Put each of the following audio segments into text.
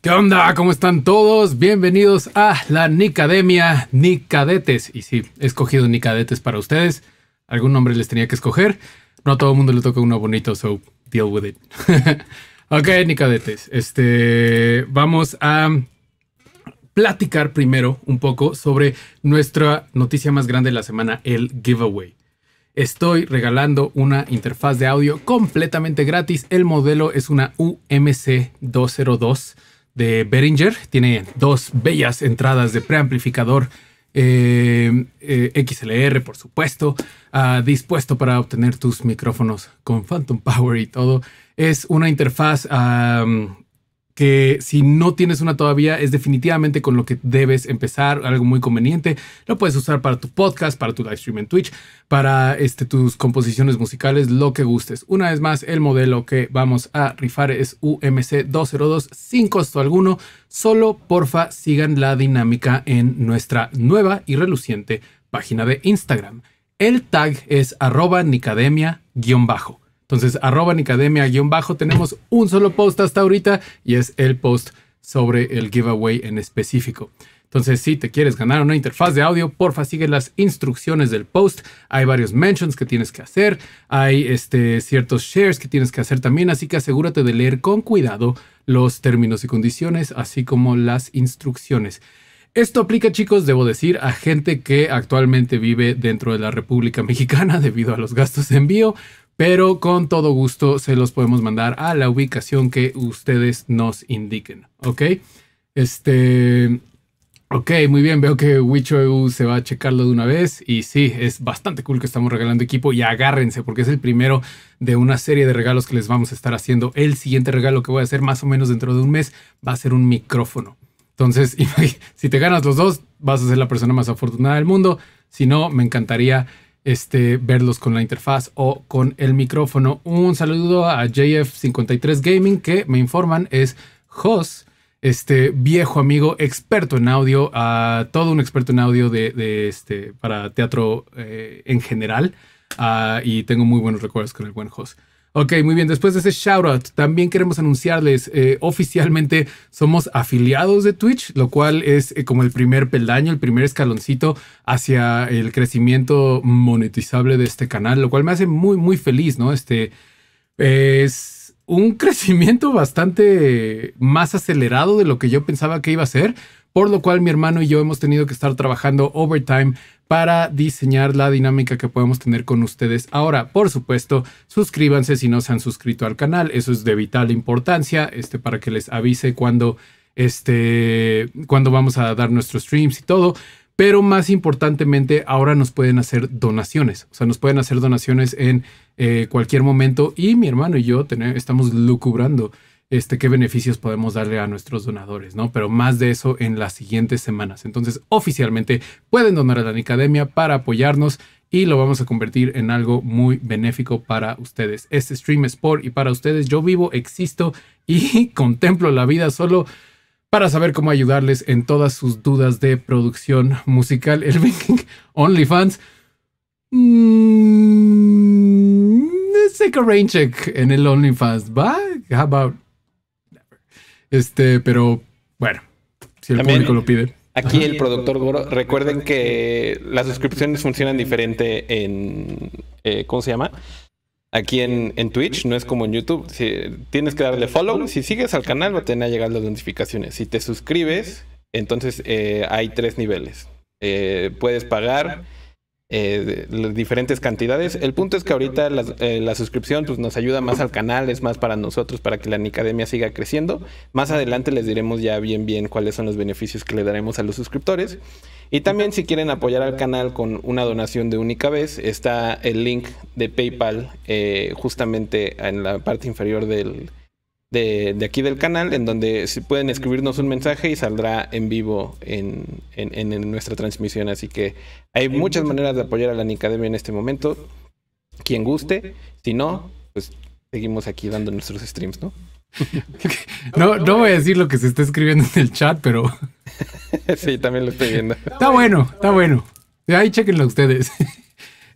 ¿Qué onda? ¿Cómo están todos? Bienvenidos a la Nicademia Nicadetes. Y sí, he escogido Nicadetes para ustedes. Algún nombre les tenía que escoger. No a todo el mundo le toca uno bonito, so deal with it. ok, Nicadetes. Este, vamos a platicar primero un poco sobre nuestra noticia más grande de la semana, el giveaway. Estoy regalando una interfaz de audio completamente gratis. El modelo es una UMC 202 de Behringer. Tiene dos bellas entradas de preamplificador eh, eh, XLR, por supuesto, ah, dispuesto para obtener tus micrófonos con Phantom Power y todo. Es una interfaz que si no tienes una todavía es definitivamente con lo que debes empezar, algo muy conveniente. Lo puedes usar para tu podcast, para tu live stream en Twitch, para este, tus composiciones musicales, lo que gustes. Una vez más, el modelo que vamos a rifar es UMC 202 sin costo alguno. Solo porfa sigan la dinámica en nuestra nueva y reluciente página de Instagram. El tag es arroba nicademia-bajo. Entonces, arroba Nicademia guión bajo, tenemos un solo post hasta ahorita y es el post sobre el giveaway en específico. Entonces, si te quieres ganar una interfaz de audio, porfa, sigue las instrucciones del post. Hay varios mentions que tienes que hacer, hay este, ciertos shares que tienes que hacer también, así que asegúrate de leer con cuidado los términos y condiciones, así como las instrucciones. Esto aplica, chicos, debo decir, a gente que actualmente vive dentro de la República Mexicana debido a los gastos de envío, pero con todo gusto se los podemos mandar a la ubicación que ustedes nos indiquen, ¿ok? Este, ok, muy bien, veo que WichoEU se va a checarlo de una vez y sí, es bastante cool que estamos regalando equipo y agárrense porque es el primero de una serie de regalos que les vamos a estar haciendo. El siguiente regalo que voy a hacer más o menos dentro de un mes va a ser un micrófono. Entonces, si te ganas los dos, vas a ser la persona más afortunada del mundo. Si no, me encantaría este, verlos con la interfaz o con el micrófono. Un saludo a JF53 Gaming que me informan es Jos, este viejo amigo experto en audio, todo un experto en audio de, este, para teatro eh, en general. Ah, y tengo muy buenos recuerdos con el buen Jos. Ok, muy bien. Después de ese shoutout, también queremos anunciarles eh, oficialmente somos afiliados de Twitch, lo cual es eh, como el primer peldaño, el primer escaloncito hacia el crecimiento monetizable de este canal, lo cual me hace muy, muy feliz, ¿no? Este es un crecimiento bastante más acelerado de lo que yo pensaba que iba a ser por lo cual mi hermano y yo hemos tenido que estar trabajando overtime para diseñar la dinámica que podemos tener con ustedes. Ahora, por supuesto, suscríbanse si no se han suscrito al canal, eso es de vital importancia, este para que les avise cuando este cuando vamos a dar nuestros streams y todo. Pero más importantemente, ahora nos pueden hacer donaciones. O sea, nos pueden hacer donaciones en eh, cualquier momento. Y mi hermano y yo tenemos, estamos lucubrando este, qué beneficios podemos darle a nuestros donadores, ¿no? Pero más de eso en las siguientes semanas. Entonces, oficialmente pueden donar a la Academia para apoyarnos y lo vamos a convertir en algo muy benéfico para ustedes. Este stream es por y para ustedes. Yo vivo, existo y contemplo la vida solo para saber cómo ayudarles en todas sus dudas de producción musical. El Viking OnlyFans. Mm, let's take a check en el OnlyFans. ¿Va? How about este, pero bueno, si el público lo pide. Aquí el productor Goro, recuerden que las suscripciones funcionan diferente en, eh, ¿cómo se llama? Aquí en, Twitch, no es como en YouTube. Si, tienes que darle follow. Si sigues al canal, va a tener a llegar las notificaciones. Si te suscribes, entonces eh, hay tres niveles. Eh, puedes pagar eh, diferentes cantidades. El punto es que ahorita eh, la suscripción pues, nos ayuda más al canal, es más para nosotros, para que la Nicademia siga creciendo. Más adelante les diremos ya bien bien cuáles son los beneficios que le daremos a los suscriptores. Y también si quieren apoyar al canal con una donación de única vez, está el link de PayPal eh, justamente en la parte inferior del, de, de, aquí del canal, en donde pueden escribirnos un mensaje y saldrá en vivo en, nuestra transmisión. Así que hay, muchas, maneras de apoyar a la Nicademia en este momento. Quien guste, si no, pues seguimos aquí dando nuestros streams, ¿no? No, no voy a decir lo que se está escribiendo en el chat, pero. sí, también lo estoy viendo. Está bueno, está bueno. Ahí chequenlo ustedes.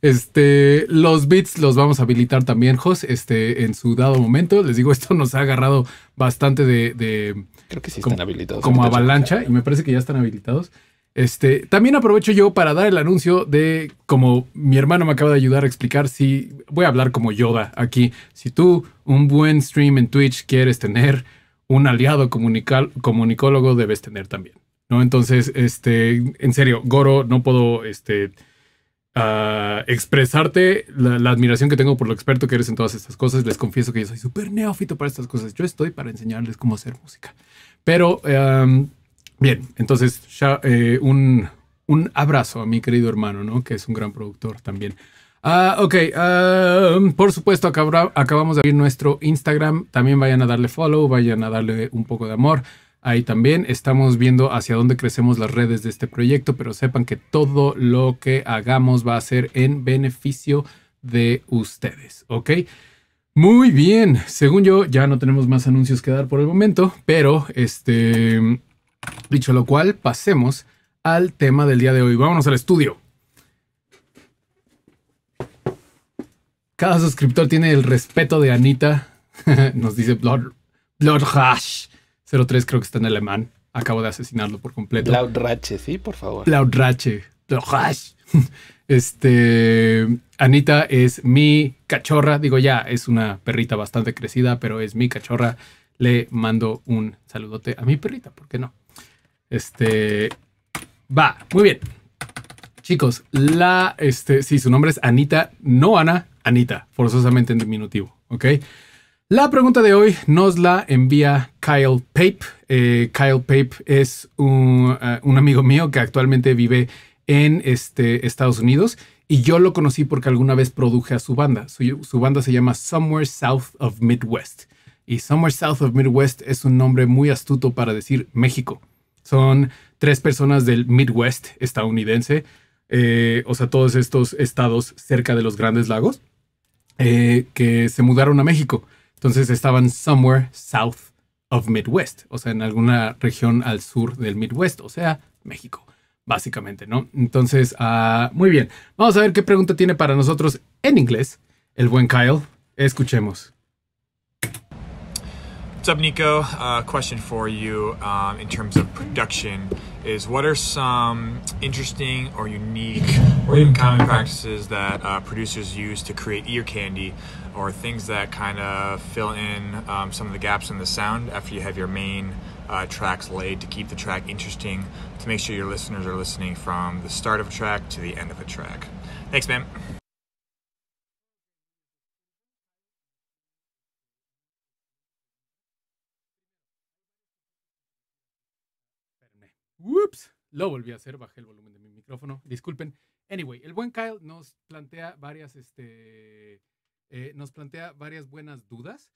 Este, los bits los vamos a habilitar también, Jos, este, en su dado momento. Les digo, esto nos ha agarrado bastante de. Creo que sí como, están habilitados. Como avalancha, y me parece que ya están habilitados. Este, también aprovecho yo para dar el anuncio de, como mi hermano me acaba de ayudar a explicar, si voy a hablar como Yoda aquí. Si tú un buen stream en Twitch quieres tener, un aliado comunicólogo debes tener también. ¿no? Entonces, este, en serio, Goro, no puedo este, a expresarte la, admiración que tengo por lo experto que eres en todas estas cosas. Les confieso que yo soy súper neófito para estas cosas. Yo estoy para enseñarles cómo hacer música. Pero em, bien, entonces ya eh, un, un, abrazo a mi querido hermano, ¿no? Que es un gran productor también. Ah, ok, em, por supuesto, acabamos de abrir nuestro Instagram. También vayan a darle follow, vayan a darle un poco de amor. Ahí también estamos viendo hacia dónde crecemos las redes de este proyecto, pero sepan que todo lo que hagamos va a ser en beneficio de ustedes, ¿ok? Muy bien, según yo ya no tenemos más anuncios que dar por el momento, pero este, dicho lo cual, pasemos al tema del día de hoy. Vámonos al estudio. Cada suscriptor tiene el respeto de Anita, nos dice Blood, Hash. 03 creo que está en alemán. Acabo de asesinarlo por completo. Rache, sí, por favor. Lautrache. Este, Anita es mi cachorra. Digo ya, es una perrita bastante crecida, pero es mi cachorra. Le mando un saludote a mi perrita, ¿por qué no? Este, va, muy bien. Chicos, la, este, sí, su nombre es Anita, no Ana, Anita, forzosamente en diminutivo, ¿ok? La pregunta de hoy nos la envía Kyle Pape. Eh, Kyle Pape es eh, un, amigo mío que actualmente vive en este, Estados Unidos y yo lo conocí porque alguna vez produje a su banda. Su, banda se llama Somewhere South of Midwest. Y Somewhere South of Midwest es un nombre muy astuto para decir México. Son tres personas del Midwest estadounidense, eh, o sea, todos estos estados cerca de los grandes lagos, que se mudaron a México entonces estaban somewhere south of Midwest, o sea, en alguna región al sur del Midwest, o sea, México, básicamente, ¿no? Entonces, ah, muy bien. Vamos a ver qué pregunta tiene para nosotros en inglés el buen Kyle. Escuchemos. What's up, Nico? Uh, question for you um, in terms of production is what are some interesting or unique or even common practices that uh, producers use to create ear candy or things that kind of fill in um, some of the gaps in the sound after you have your main uh, tracks laid to keep the track interesting, to make sure your listeners are listening from the start of a track to the end of a track. Thanks, man. Whoops. Lo volví a hacer, bajé el volumen de mi micrófono. Disculpen. Anyway, el buen Kyle nos plantea varias este, Eh, nos plantea varias buenas dudas,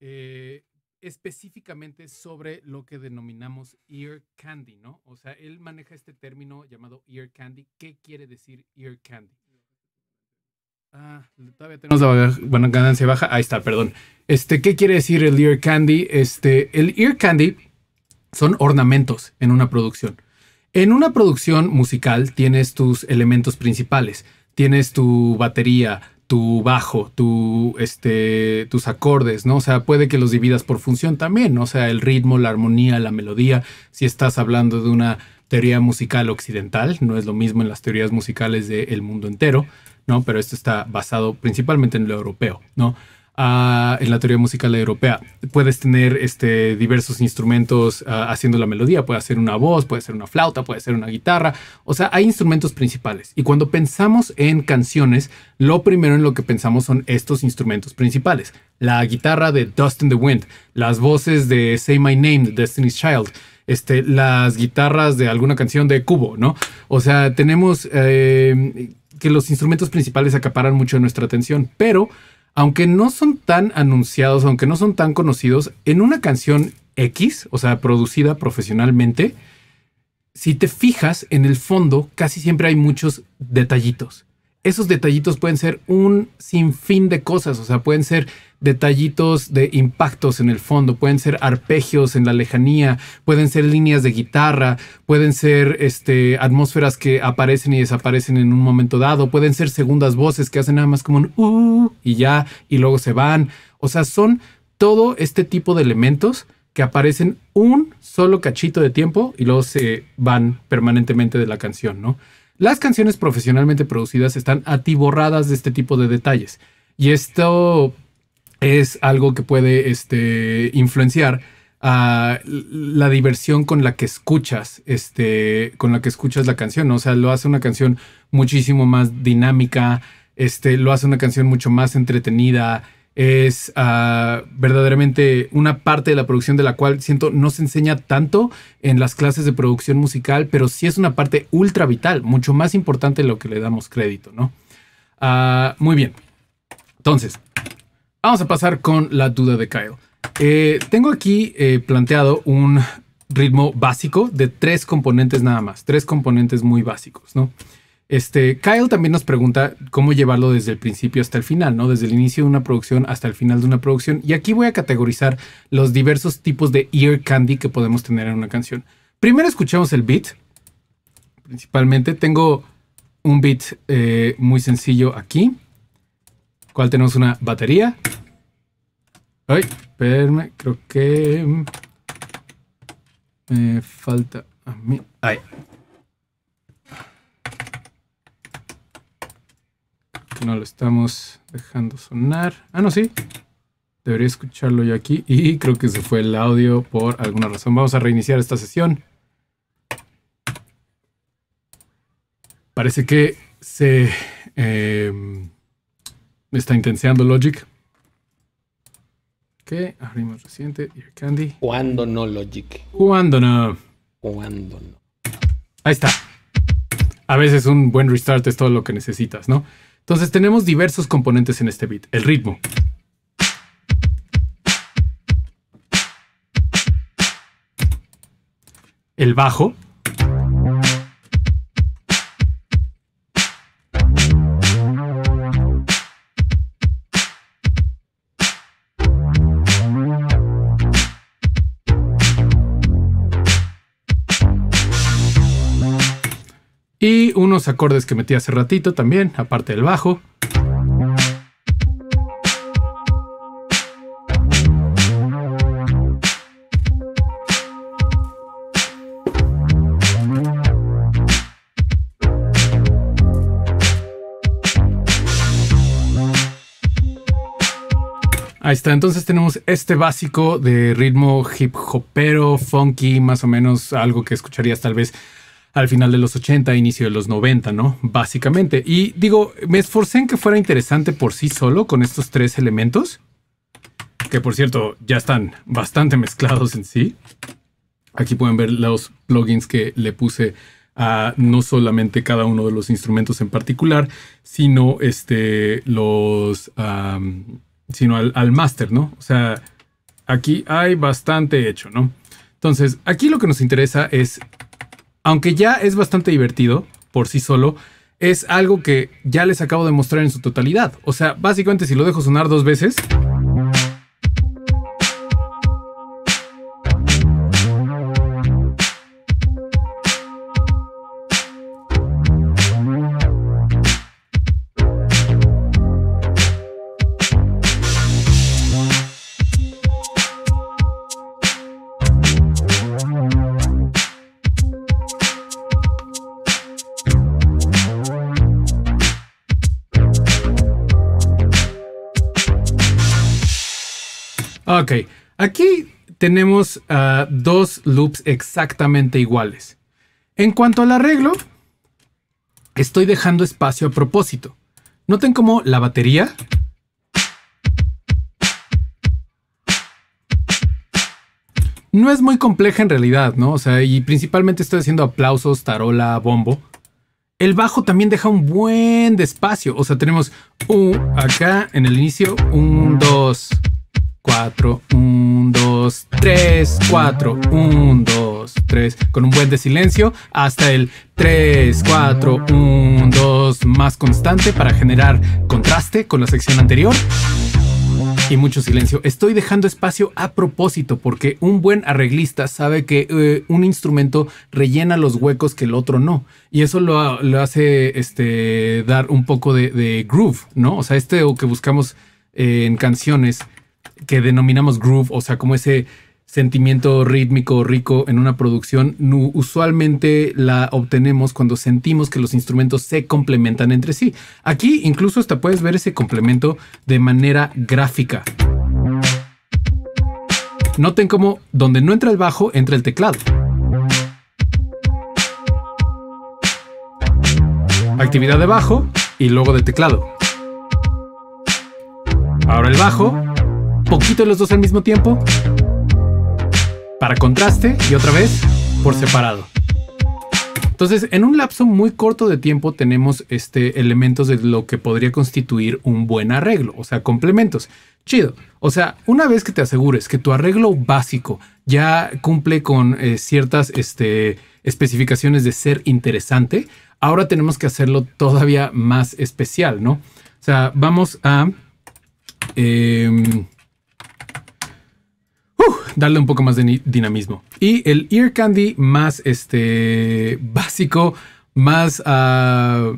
eh, específicamente sobre lo que denominamos ear candy, ¿no? O sea, él maneja este término llamado ear candy. ¿Qué quiere decir ear candy? Ah, todavía tenemos la bueno, ganancia baja. Ahí está, perdón. Este, ¿qué quiere decir el ear candy? Este, el ear candy son ornamentos en una producción. En una producción musical tienes tus elementos principales. Tienes tu batería, tu bajo, tu, este, tus acordes, ¿no? O sea, puede que los dividas por función también, ¿no? o sea, el ritmo, la armonía, la melodía, si estás hablando de una teoría musical occidental, no es lo mismo en las teorías musicales del mundo entero, ¿no? Pero esto está basado principalmente en lo europeo, ¿no? en la teoría musical europea. Puedes tener este, diversos instrumentos ah, haciendo la melodía, puede ser una voz, puede ser una flauta, puede ser una guitarra, o sea, hay instrumentos principales. Y cuando pensamos en canciones, lo primero en lo que pensamos son estos instrumentos principales. La guitarra de Dust in the Wind, las voces de Say My Name de Destiny's Child, este, las guitarras de alguna canción de Cubo, ¿no? O sea, tenemos eh, que los instrumentos principales acaparan mucho nuestra atención, pero aunque no son tan anunciados, aunque no son tan conocidos, en una canción X, o sea, producida profesionalmente, si te fijas en el fondo, casi siempre hay muchos detallitos. Esos detallitos pueden ser un sinfín de cosas, o sea, pueden ser detallitos de impactos en el fondo, pueden ser arpegios en la lejanía, pueden ser líneas de guitarra, pueden ser este, atmósferas que aparecen y desaparecen en un momento dado, pueden ser segundas voces que hacen nada más como un uh, y ya, y luego se van. O sea, son todo este tipo de elementos que aparecen un solo cachito de tiempo y luego se van permanentemente de la canción, ¿no? Las canciones profesionalmente producidas están atiborradas de este tipo de detalles. Y esto es algo que puede este, influenciar a la diversión con la que escuchas, este, con la que escuchas la canción. O sea, lo hace una canción muchísimo más dinámica, este, lo hace una canción mucho más entretenida. Es ah, verdaderamente una parte de la producción de la cual siento no se enseña tanto en las clases de producción musical, pero sí es una parte ultra vital, mucho más importante de lo que le damos crédito, ¿no? Ah, muy bien. Entonces, Vamos a pasar con la duda de Kyle. Eh, tengo aquí eh, planteado un ritmo básico de tres componentes nada más, tres componentes muy básicos, ¿no? Este, Kyle también nos pregunta cómo llevarlo desde el principio hasta el final, ¿no? Desde el inicio de una producción hasta el final de una producción. Y aquí voy a categorizar los diversos tipos de ear candy que podemos tener en una canción. Primero escuchamos el beat, principalmente. Tengo un beat eh, muy sencillo aquí. ¿Cuál tenemos una batería. Ay, espérame, creo que me falta a mí. Ay. No lo estamos dejando sonar. Ah, no, sí. Debería escucharlo yo aquí. Y creo que se fue el audio por alguna razón. Vamos a reiniciar esta sesión. Parece que se... Em, Está intenseando Logic. Ok, abrimos reciente. Candy. Cuando no Logic. Cuando no. Cuando no. Ahí está. A veces un buen restart es todo lo que necesitas, ¿no? Entonces tenemos diversos componentes en este beat. El ritmo. El bajo. acordes que metí hace ratito también, aparte del bajo. Ahí está, entonces tenemos este básico de ritmo hip hopero, funky, más o menos algo que escucharías tal vez al final de los 80, inicio de los 90, ¿no? Básicamente. Y digo, me esforcé en que fuera interesante por sí solo con estos tres elementos, que por cierto ya están bastante mezclados en sí. Aquí pueden ver los plugins que le puse a no solamente cada uno de los instrumentos en particular, sino este los sino al, al máster, ¿no? O sea, aquí hay bastante hecho, ¿no? Entonces, aquí lo que nos interesa es aunque ya es bastante divertido por sí solo, es algo que ya les acabo de mostrar en su totalidad. O sea, básicamente si lo dejo sonar dos veces... Ok, aquí tenemos ah, dos loops exactamente iguales. En cuanto al arreglo, estoy dejando espacio a propósito. Noten cómo la batería no es muy compleja en realidad, ¿no? O sea, y principalmente estoy haciendo aplausos, tarola, bombo. El bajo también deja un buen despacio. O sea, tenemos un acá en el inicio, un, dos, 4, 1, 2, 3, 4, 1, 2, 3. Con un buen de silencio hasta el 3, 4, 1, 2. Más constante para generar contraste con la sección anterior. Y mucho silencio. Estoy dejando espacio a propósito porque un buen arreglista sabe que eh, un instrumento rellena los huecos que el otro no. Y eso lo, hace este, dar un poco de, de groove, ¿no? O sea, este o que buscamos eh, en canciones que denominamos groove, o sea, como ese sentimiento rítmico rico en una producción, usualmente la obtenemos cuando sentimos que los instrumentos se complementan entre sí. Aquí incluso hasta puedes ver ese complemento de manera gráfica. Noten cómo donde no entra el bajo, entra el teclado. Actividad de bajo y luego de teclado. Ahora el bajo poquito los dos al mismo tiempo, para contraste y otra vez por separado. Entonces, en un lapso muy corto de tiempo tenemos este elementos de lo que podría constituir un buen arreglo, o sea, complementos. Chido. O sea, una vez que te asegures que tu arreglo básico ya cumple con eh, ciertas este, especificaciones de ser interesante, ahora tenemos que hacerlo todavía más especial, ¿no? O sea, vamos a... Em, darle un poco más de dinamismo. Y el ear candy más este, básico, más, ah,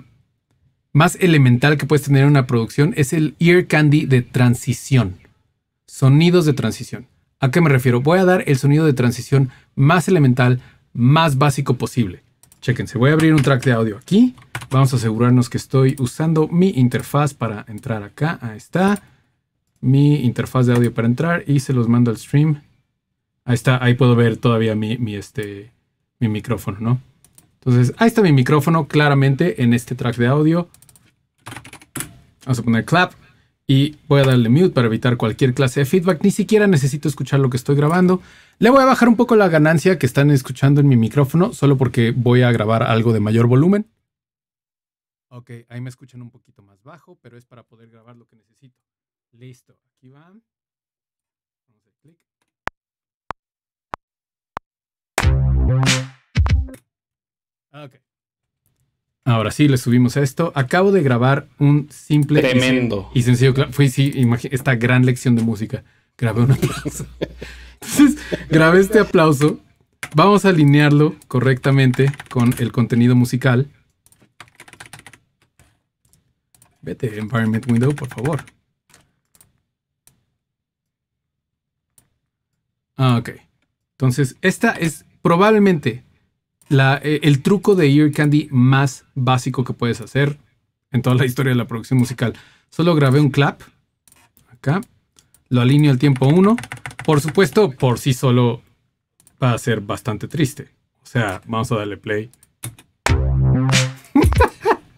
más elemental que puedes tener en una producción es el ear candy de transición. Sonidos de transición. ¿A qué me refiero? Voy a dar el sonido de transición más elemental, más básico posible. Chequense, voy a abrir un track de audio aquí. Vamos a asegurarnos que estoy usando mi interfaz para entrar acá. Ahí está mi interfaz de audio para entrar y se los mando al stream. Ahí está, ahí puedo ver todavía este, mi, micrófono, ¿no? Entonces, ahí está mi micrófono claramente en este track de audio. Vamos a poner clap y voy a darle mute para evitar cualquier clase de feedback. Ni siquiera necesito escuchar lo que estoy grabando. Le voy a bajar un poco la ganancia que están escuchando en mi micrófono, solo porque voy a grabar algo de mayor volumen. Ok, ahí me escuchan un poquito más bajo, pero es para poder grabar lo que necesito. Listo, aquí van. Ahora sí, le subimos a esto. Acabo de grabar un simple. Tremendo. Y, sencillo. Fui, sí, esta gran lección de música. Grabé un aplauso. grabé este aplauso. Vamos a alinearlo correctamente con el contenido musical. Vete, Environment Window, por favor. Ah, ok. Entonces, esta es probablemente la, e, el truco de Ear Candy más básico que puedes hacer en toda la historia de la producción musical. Solo grabé un clap. Acá. Lo alineo al tiempo 1. Por supuesto, por sí solo va a ser bastante triste. O sea, vamos a darle play.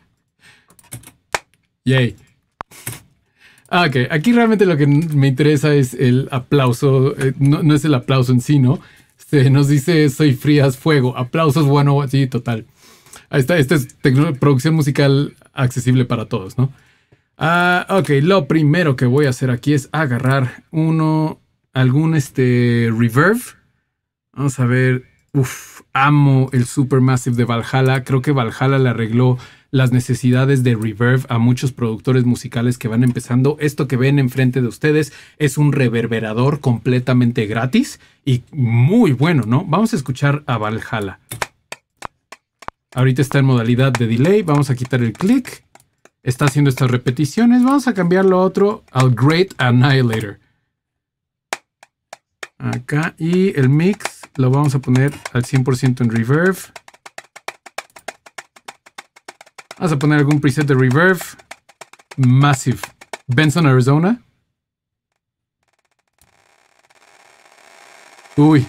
Yay. Ah, ok. Aquí realmente lo que me interesa es el aplauso. Eh, no, es el aplauso en sí, ¿no? Se nos dice soy frías fuego. Aplausos, bueno, sí, total. Ahí está. Esta es producción musical accesible para todos, ¿no? Ah, ok. Lo primero que voy a hacer aquí es agarrar uno, algún este reverb. Vamos a ver. Uf, amo el Supermassive de Valhalla. Creo que Valhalla le arregló las necesidades de reverb a muchos productores musicales que van empezando. Esto que ven enfrente de ustedes es un reverberador completamente gratis y muy bueno, ¿no? Vamos a escuchar a Valhalla. Ahorita está en modalidad de delay. Vamos a quitar el clic. Está haciendo estas repeticiones. Vamos a cambiarlo a otro, al Great Annihilator. Acá. Y el mix lo vamos a poner al 100% en reverb. Vamos a poner algún preset de reverb. Massive. Benson, Arizona. Uy,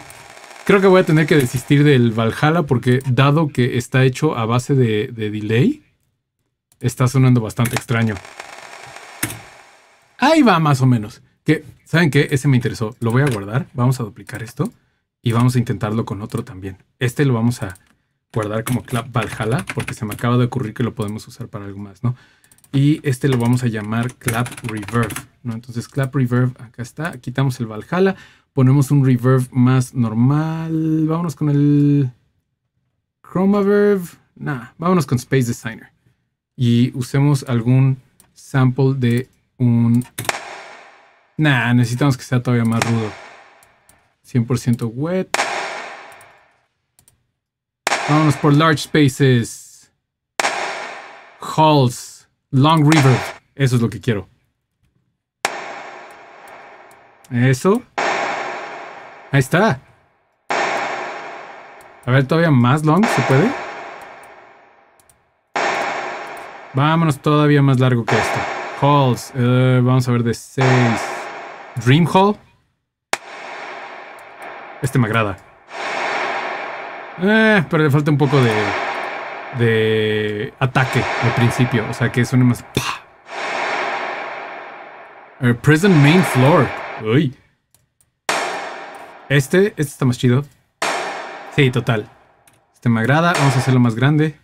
creo que voy a tener que desistir del Valhalla porque dado que está hecho a base de, delay, está sonando bastante extraño. Ahí va más o menos. Que, ¿Saben qué? Ese me interesó. Lo voy a guardar. Vamos a duplicar esto y vamos a intentarlo con otro también. Este lo vamos a guardar como Clap Valhalla, porque se me acaba de ocurrir que lo podemos usar para algo más, ¿no? Y este lo vamos a llamar clap reverb, ¿no? Entonces clap reverb, acá está, quitamos el Valhalla, ponemos un reverb más normal, vámonos con el chromaverb, nada, vámonos con Space Designer y usemos algún sample de un... Nah, necesitamos que sea todavía más rudo. 100% wet. Vámonos por large spaces. Halls. Long river. Eso es lo que quiero. Eso. Ahí está. A ver, todavía más long, ¿se puede? Vámonos todavía más largo que esto. Halls. Eh, vamos a ver de 6. Dream Hall. Este me agrada. Eh, pero le falta un poco de, de ataque al principio. O sea, que suene más... Eh, prison Main Floor. Uy. Este, este está más chido. Sí, total. Este me agrada. Vamos a hacerlo más grande.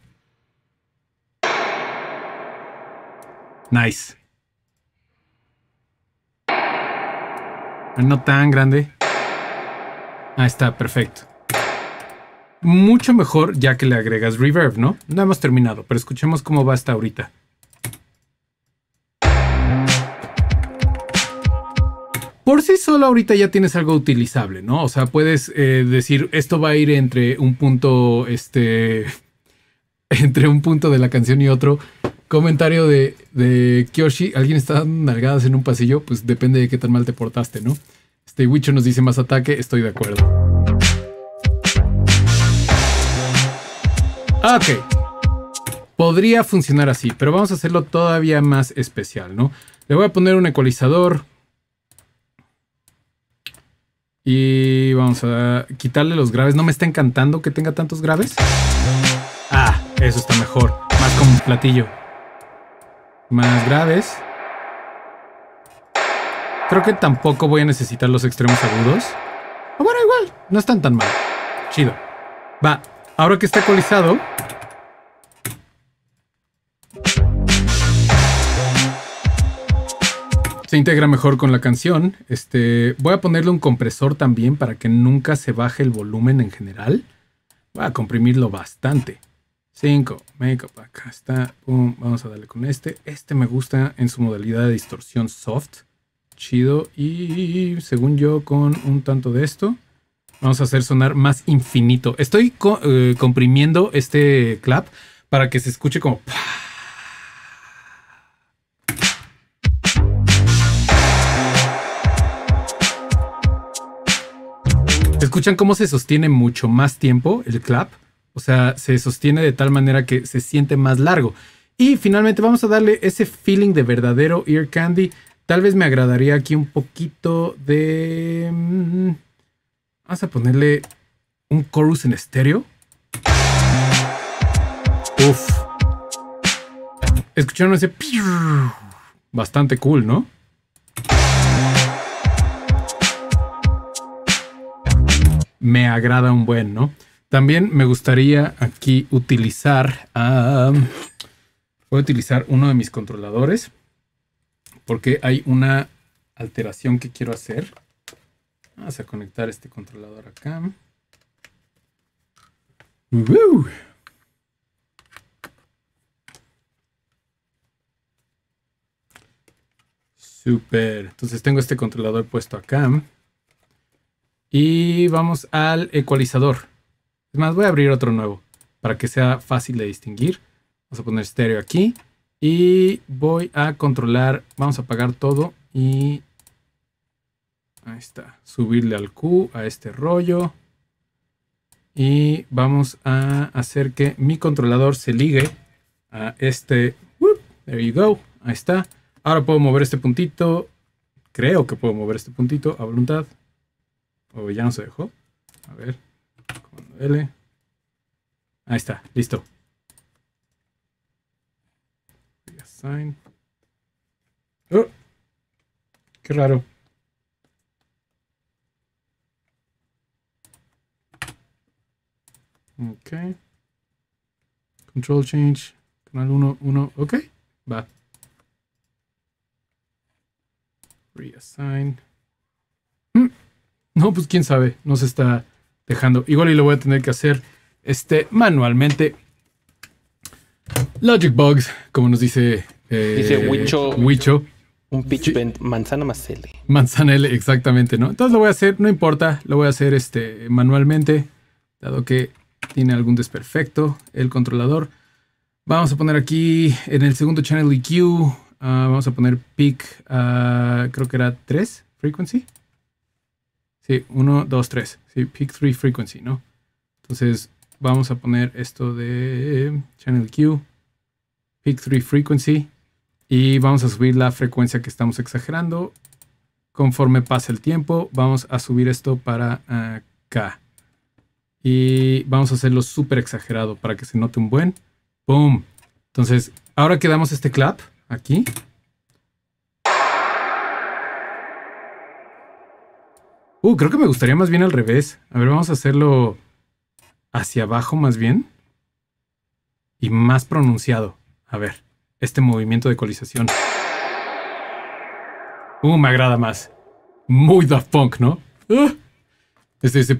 Nice. Eh, no tan grande. Ahí está, perfecto mucho mejor ya que le agregas reverb, ¿no? No hemos terminado, pero escuchemos cómo va hasta ahorita. Por sí solo ahorita ya tienes algo utilizable, ¿no? O sea, puedes eh, decir, esto va a ir entre un punto, este, entre un punto de la canción y otro. Comentario de, de Kyoshi, alguien está dando nalgadas en un pasillo, pues depende de qué tan mal te portaste, ¿no? Este Wicho nos dice más ataque, estoy de acuerdo. Ah, ok. Podría funcionar así, pero vamos a hacerlo todavía más especial, ¿no? Le voy a poner un ecualizador. Y vamos a quitarle los graves. No me está encantando que tenga tantos graves. Ah, eso está mejor. Más como un platillo. Más graves. Creo que tampoco voy a necesitar los extremos agudos. Ah, bueno, igual. No están tan mal. Chido. Va, Ahora que está ecualizado, se integra mejor con la canción. Este, voy a ponerle un compresor también para que nunca se baje el volumen en general. Voy a comprimirlo bastante. 5, make acá está. vamos a darle con este. Este me gusta en su modalidad de distorsión soft. Chido. Y según yo, con un tanto de esto. Vamos a hacer sonar más infinito. Estoy eh, comprimiendo este clap para que se escuche como... Escuchan cómo se sostiene mucho más tiempo el clap. O sea, se sostiene de tal manera que se siente más largo. Y finalmente vamos a darle ese feeling de verdadero ear candy. Tal vez me agradaría aquí un poquito de... Mm, Vamos a ponerle un chorus en estéreo. Uf. Escucharon ese... Bastante cool, ¿no? Me agrada un buen, ¿no? También me gustaría aquí utilizar... voy a utilizar uno de mis controladores porque hay una alteración que quiero hacer. Vamos a conectar este controlador acá. cam. Super. Entonces tengo este controlador puesto acá. Y vamos al ecualizador. Es más, voy a abrir otro nuevo para que sea fácil de distinguir. Vamos a poner estéreo aquí. Y voy a controlar, vamos a apagar todo y Ahí está. Subirle al Q a este rollo. Y vamos a hacer que mi controlador se ligue a este. there you go. Ahí está. Ahora puedo mover este puntito. Creo que puedo mover este puntito a voluntad. O ya no se dejó. A ver. L. Ahí está. Listo. Oh, qué raro. Ok. Control change. Canal 1, 1. Ok. Va. Reassign. Mm. No, pues quién sabe. No se está dejando. Igual y lo voy a tener que hacer este, manualmente. Logic bugs, como nos dice. Eh, dice Wicho. Un pitch bend, manzana más L. Manzana L, exactamente, ¿no? Entonces lo voy a hacer, no importa, lo voy a hacer este, manualmente, dado que tiene algún desperfecto el controlador. Vamos a poner aquí en el segundo channel EQ, ah, vamos a poner peak, ah, creo que era 3 frequency. Sí, 1, 2, 3. Sí, peak 3 frequency, ¿no? Entonces vamos a poner esto de channel EQ, peak 3 frequency y vamos a subir la frecuencia que estamos exagerando. Conforme pasa el tiempo, vamos a subir esto para acá. Ah, y vamos a hacerlo súper exagerado para que se note un buen. boom. Entonces, ahora quedamos este clap aquí. Uh, creo que me gustaría más bien al revés. A ver, vamos a hacerlo hacia abajo más bien. Y más pronunciado. A ver, este movimiento de ecualización. Uh, me agrada más. Muy Da Funk, ¿no? Ah. este dice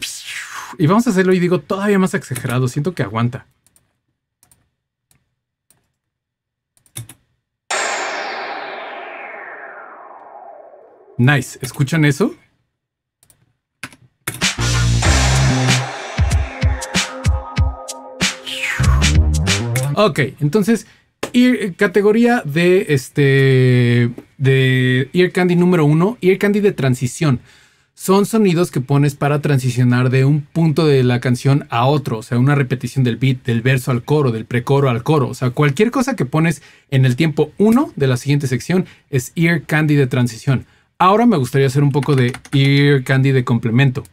y vamos a hacerlo, y digo, todavía más exagerado. Siento que aguanta. Nice. ¿Escuchan eso? Ok, entonces, eh, categoría de este de Ear Candy número uno, Ear Candy de transición son sonidos que pones para transicionar de un punto de la canción a otro, o sea, una repetición del beat, del verso al coro, del precoro al coro, o sea, cualquier cosa que pones en el tiempo 1 de la siguiente sección es ear candy de transición. Ahora me gustaría hacer un poco de ear candy de complemento,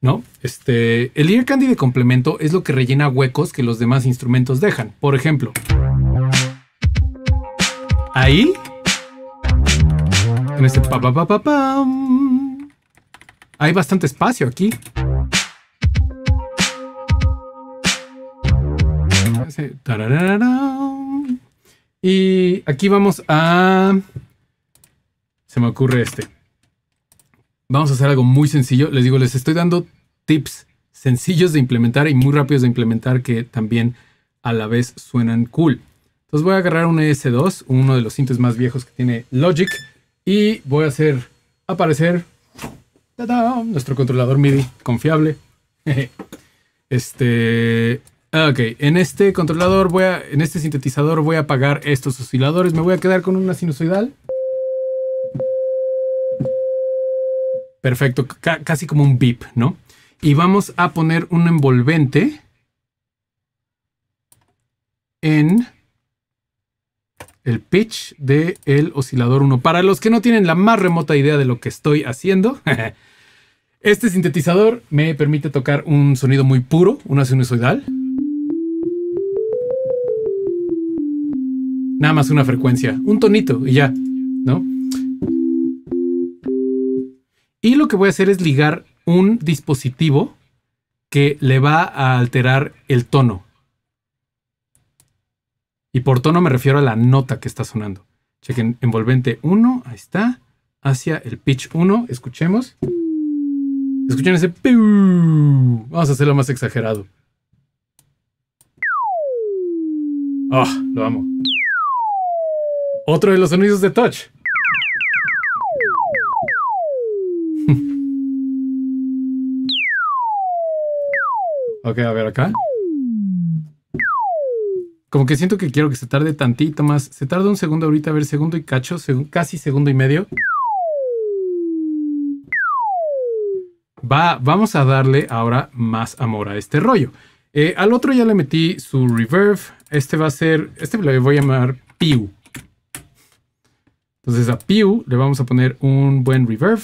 ¿no? Este, el ear candy de complemento es lo que rellena huecos que los demás instrumentos dejan. Por ejemplo, ahí en este pa pa pa pa hay bastante espacio aquí. Y aquí vamos a... Se me ocurre este. Vamos a hacer algo muy sencillo. Les digo, les estoy dando tips sencillos de implementar y muy rápidos de implementar que también a la vez suenan cool. Entonces voy a agarrar un ES2, uno de los sintes más viejos que tiene Logic, y voy a hacer aparecer nuestro controlador MIDI, confiable. este. Ah, ok, en este controlador voy a. En este sintetizador voy a apagar estos osciladores. Me voy a quedar con una sinusoidal. Perfecto, casi como un beep, ¿no? Y vamos a poner un envolvente en el pitch del el oscilador 1. Para los que no tienen la más remota idea de lo que estoy haciendo, este sintetizador me permite tocar un sonido muy puro, una sinusoidal. Nada más una frecuencia, un tonito y ya, ¿no? Y lo que voy a hacer es ligar un dispositivo que le va a alterar el tono. Y por tono me refiero a la nota que está sonando. Chequen, envolvente 1, ahí está, hacia el pitch 1, escuchemos. Escuchen ese... Vamos a hacerlo más exagerado. Ah, lo amo. Otro de los sonidos de touch. ok, a ver acá. Como que siento que quiero que se tarde tantito más. Se tarda un segundo ahorita, a ver, segundo y cacho, casi segundo y medio. Va, vamos a darle ahora más amor a este rollo. Eh, al otro ya le metí su reverb. Este va a ser, este le voy a llamar Pew. Entonces a Pew le vamos a poner un buen reverb.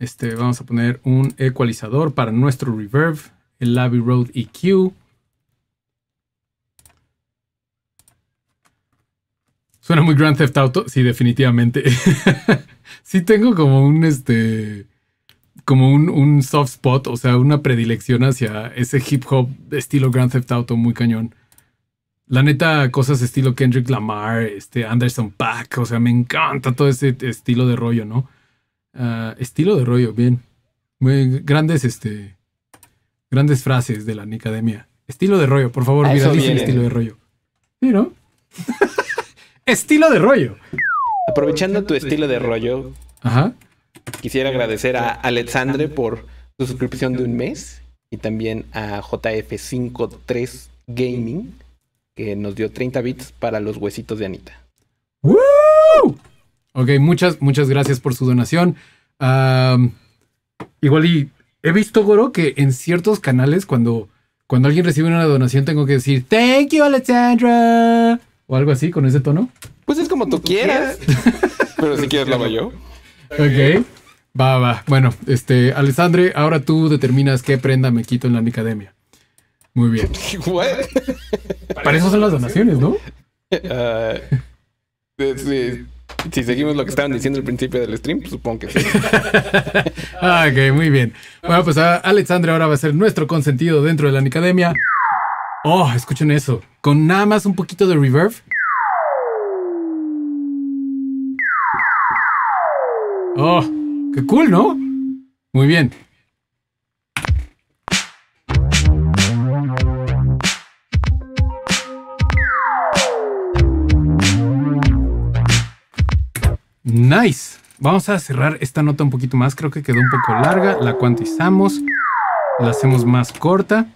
Este, vamos a poner un ecualizador para nuestro reverb, el Abbey Road EQ. Suena muy Grand Theft Auto, sí, definitivamente. sí tengo como un este como un, un, soft spot, o sea, una predilección hacia ese hip hop estilo Grand Theft Auto muy cañón. La neta, cosas estilo Kendrick Lamar, este Anderson Pack, o sea, me encanta todo ese estilo de rollo, ¿no? Ah, estilo de rollo, bien. Muy grandes, este, grandes frases de la Nicademia. Estilo de rollo, por favor, viralicen estilo de rollo. ¿Sí, no? Estilo de rollo. Aprovechando tu estilo de rollo, quisiera agradecer a Alexandre por su suscripción de un mes y también a JF53 Gaming que nos dio 30 bits para los huesitos de Anita. Ok, muchas, muchas gracias por su donación. igual y he visto, Goro, que en ciertos canales cuando, cuando alguien recibe una donación tengo que decir, Thank you, Alexandra o algo así con ese tono? Pues es como, tú, quieras. Pero si quieres la hago yo. Ok. Va, va. Bueno, este, Alexandre, ahora tú determinas qué prenda me quito en la academia. Muy bien. Para eso son las donaciones, ¿no? Eh, si, seguimos lo que estaban diciendo al principio del stream, pues supongo que sí. ok, muy bien. Bueno, pues ah, Alexandre ahora va a ser nuestro consentido dentro de la Academia. Oh, escuchen eso. Con nada más un poquito de reverb. Oh, qué cool, ¿no? Muy bien. Nice. Vamos a cerrar esta nota un poquito más. Creo que quedó un poco larga. La cuantizamos. La hacemos más corta.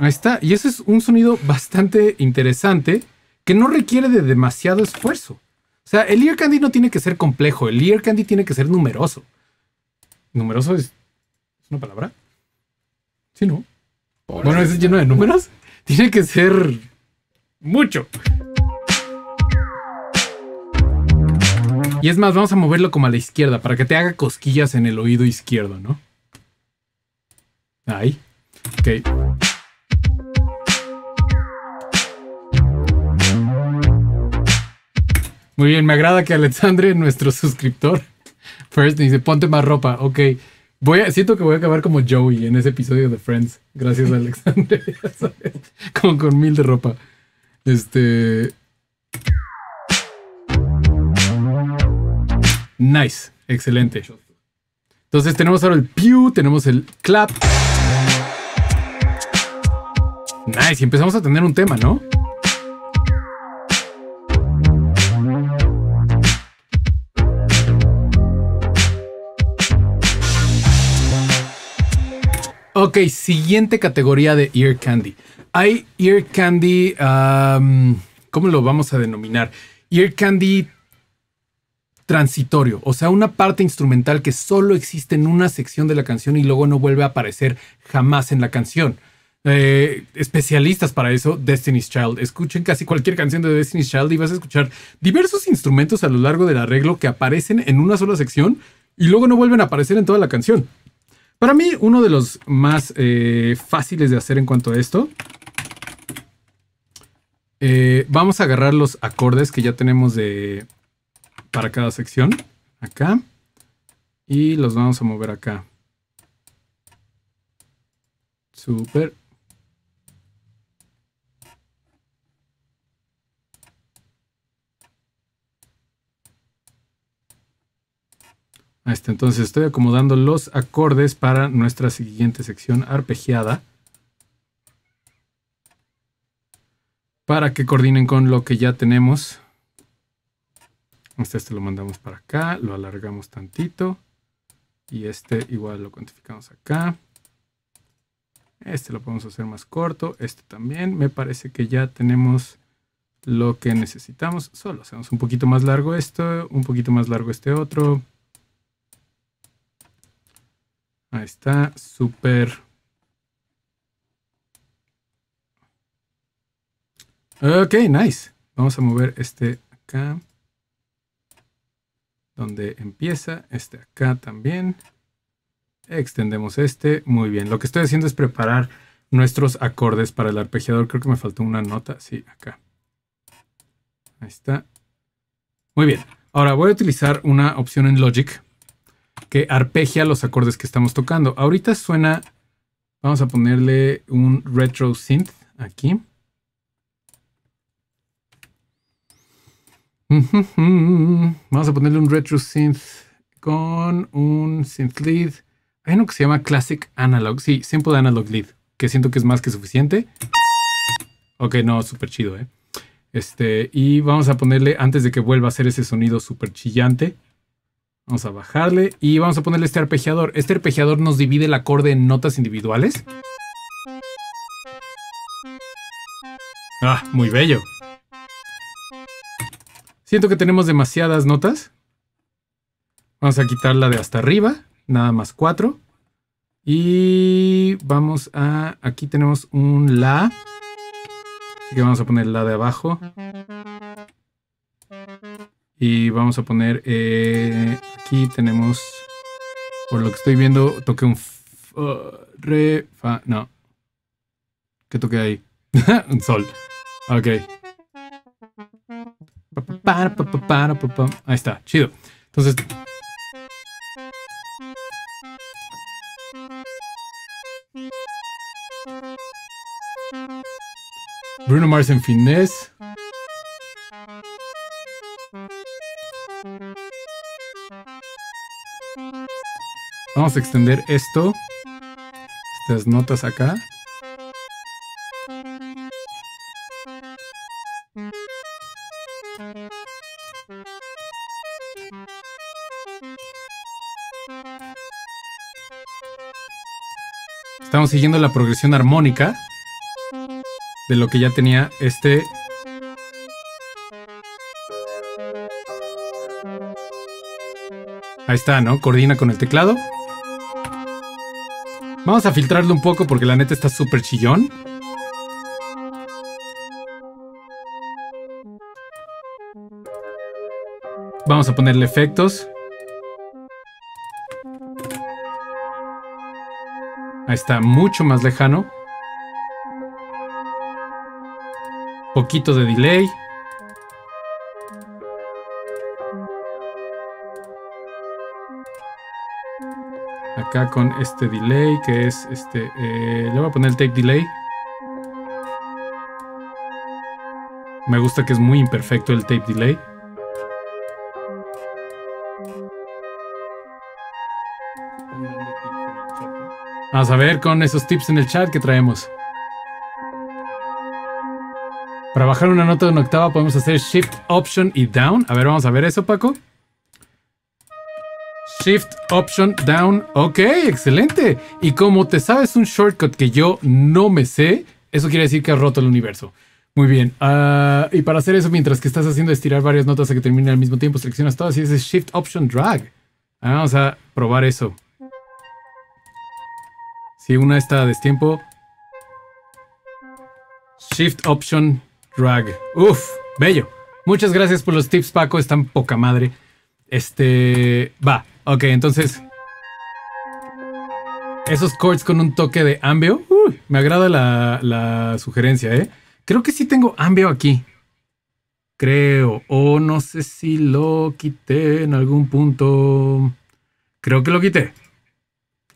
Ahí está. Y ese es un sonido bastante interesante que no requiere de demasiado esfuerzo. O sea, el ear candy no tiene que ser complejo. El ear candy tiene que ser numeroso. ¿Numeroso es, ¿es una palabra? Sí, ¿no? bueno, es lleno de números. Tiene que ser mucho. Y es más, vamos a moverlo como a la izquierda para que te haga cosquillas en el oído izquierdo, ¿no? Ahí. Ok. Muy bien, me agrada que Alexandre, nuestro suscriptor, First dice, ponte más ropa, ok. Voy a, siento que voy a acabar como Joey en ese episodio de Friends. Gracias, Alexandre. como con mil de ropa. Este. Nice. Excelente. Entonces tenemos ahora el pew, tenemos el clap. Nice. Y empezamos a tener un tema, ¿no? Ok, siguiente categoría de ear candy. Hay ear candy, ¿cómo lo vamos a denominar? Ear candy transitorio, o sea, una parte instrumental que solo existe en una sección de la canción y luego no vuelve a aparecer jamás en la canción. Eh, especialistas para eso, Destiny's Child. Escuchen casi cualquier canción de Destiny's Child y vas a escuchar diversos instrumentos a lo largo del arreglo que aparecen en una sola sección y luego no vuelven a aparecer en toda la canción. Para mí, uno de los más eh, fáciles de hacer en cuanto a esto. Eh, vamos a agarrar los acordes que ya tenemos de para cada sección. Acá. Y los vamos a mover acá. Súper. entonces estoy acomodando los acordes para nuestra siguiente sección arpegiada. Para que coordinen con lo que ya tenemos. Este, este lo mandamos para acá, lo alargamos tantito. Y este igual lo cuantificamos acá. Este lo podemos hacer más corto. Este también. Me parece que ya tenemos lo que necesitamos. Solo hacemos un poquito más largo esto, un poquito más largo este otro. Ahí está, súper. Ok, nice. Vamos a mover este acá. Donde empieza, este acá también. Extendemos este, muy bien. Lo que estoy haciendo es preparar nuestros acordes para el arpegiador. Creo que me faltó una nota, sí, acá. Ahí está. Muy bien. Ahora voy a utilizar una opción en Logic que arpegia los acordes que estamos tocando. Ahorita suena, vamos a ponerle un retro synth aquí. Vamos a ponerle un retro synth con un synth lead. Hay uno que se llama Classic Analog. Sí, Simple Analog Lead, que siento que es más que suficiente. Ok, no, súper chido, ¿eh? Este, y vamos a ponerle, antes de que vuelva a hacer ese sonido súper chillante, Vamos a bajarle y vamos a ponerle este arpegiador. Este arpegiador nos divide el acorde en notas individuales. Ah, muy bello. Siento que tenemos demasiadas notas. Vamos a quitar la de hasta arriba, nada más cuatro. Y vamos a... Aquí tenemos un La. Así que vamos a poner La de abajo. Y vamos a poner, eh, aquí tenemos, por lo que estoy viendo, toqué un uh, re, fa, no. ¿Qué toqué ahí? un sol. Ok. Ahí está, chido. Entonces... Bruno Mars en finés. Vamos a extender esto. Estas notas acá. Estamos siguiendo la progresión armónica de lo que ya tenía este Ahí está, ¿no? Coordina con el teclado. Vamos a filtrarlo un poco porque la neta está súper chillón. Vamos a ponerle efectos. Ahí está, mucho más lejano. Poquito de delay. acá con este delay que es este. Eh, le voy a poner el Tape delay. Me gusta que es muy imperfecto el tape delay. Vamos a ver con esos tips en el chat que traemos. Para bajar una nota de una octava podemos hacer Shift, Option y Down. A ver, vamos a ver eso, Paco. Shift Option Down. Ok, excelente. Y como te sabes un shortcut que yo no me sé, eso quiere decir que has roto el universo. Muy bien. Ah, y para hacer eso, mientras que estás haciendo estirar varias notas a que termine al mismo tiempo, seleccionas todas y dices Shift Option Drag. Ah, vamos a probar eso. Si una está a destiempo. Shift Option Drag. Uf, bello. Muchas gracias por los tips, Paco. Están poca madre. Este. Va. Ok, entonces. Esos chords con un toque de ambio. me agrada la, sugerencia, ¿eh? Creo que sí tengo ambio aquí. Creo. O no sé si lo quité en algún punto. Creo que lo quité.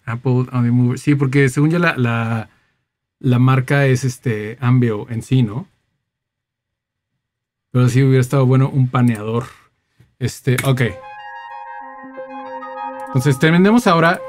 Apple the Mover. Sí, porque según yo la, la, la marca es este ambio en sí, ¿no? Pero sí hubiera estado bueno un paneador. Este, ok. Entonces terminemos ahora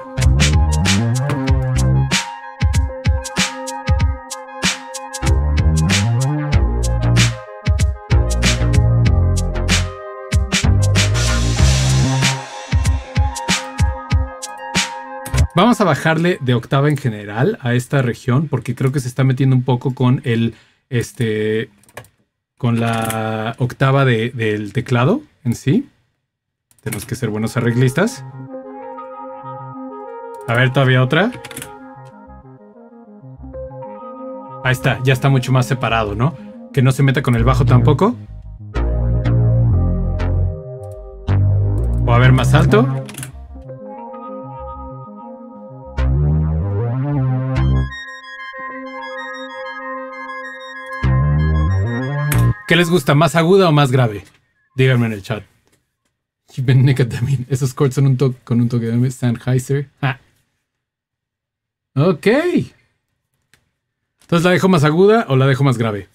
Vamos a bajarle de octava en general a esta región porque creo que se está metiendo un poco con el este con la octava del teclado en sí. Tenemos que ser buenos arreglistas. A ver, todavía otra. Ahí está, ya está mucho más separado, ¿no? Que no se meta con el bajo tampoco. O a ver, más alto. ¿Qué les gusta, más aguda o más grave? Díganme en el chat. Esos chords son un con un toque de Sennheiser. Ah. Ok. Entonces, ¿la dejo más aguda o la dejo más grave?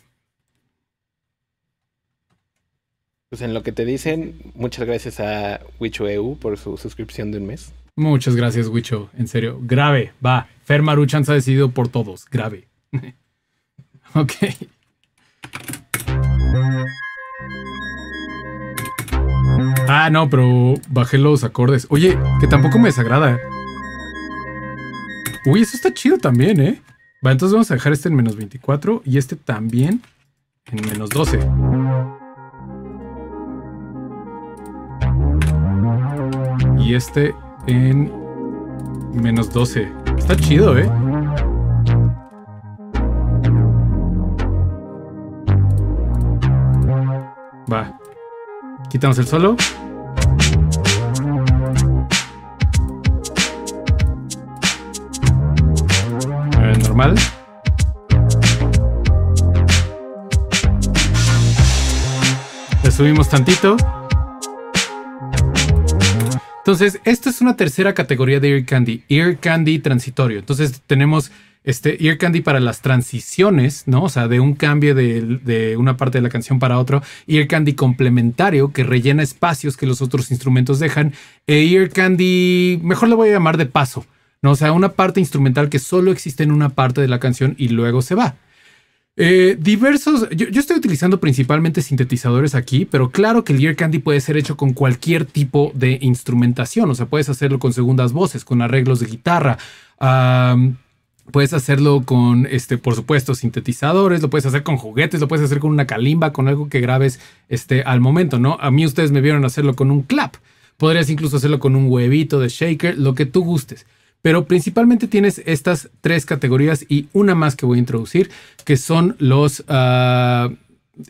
Pues en lo que te dicen, muchas gracias a Wicho.eu por su suscripción de un mes. Muchas gracias, Wicho. En serio, grave, va. Fer Maruchan se ha decidido por todos, grave. ok. Ah, no, pero bajé los acordes. Oye, que tampoco me desagrada. ¿eh? Uy, eso está chido también, ¿eh? Va, entonces vamos a dejar este en menos 24 y este también en menos 12. Y este en menos 12. Está chido, ¿eh? Va. Quitamos el solo. Le subimos tantito. Entonces, esta es una tercera categoría de ear candy, ear candy transitorio. Entonces, tenemos este ear candy para las transiciones, ¿no? O sea, de un cambio de, una parte de la canción para otro, ear candy complementario que rellena espacios que los otros instrumentos dejan, e ear candy, mejor lo voy a llamar de paso, o sea, una parte instrumental que solo existe en una parte de la canción y luego se va. Eh, diversos, yo, estoy utilizando principalmente sintetizadores aquí, pero claro que el Ear Candy puede ser hecho con cualquier tipo de instrumentación, o sea, puedes hacerlo con segundas voces, con arreglos de guitarra, puedes hacerlo con, este, por supuesto, sintetizadores, lo puedes hacer con juguetes, lo puedes hacer con una calimba, con algo que grabes este, al momento, ¿no? A mí ustedes me vieron hacerlo con un clap, podrías incluso hacerlo con un huevito de shaker, lo que tú gustes. Pero principalmente tienes estas tres categorías y una más que voy a introducir, que son los... Ah,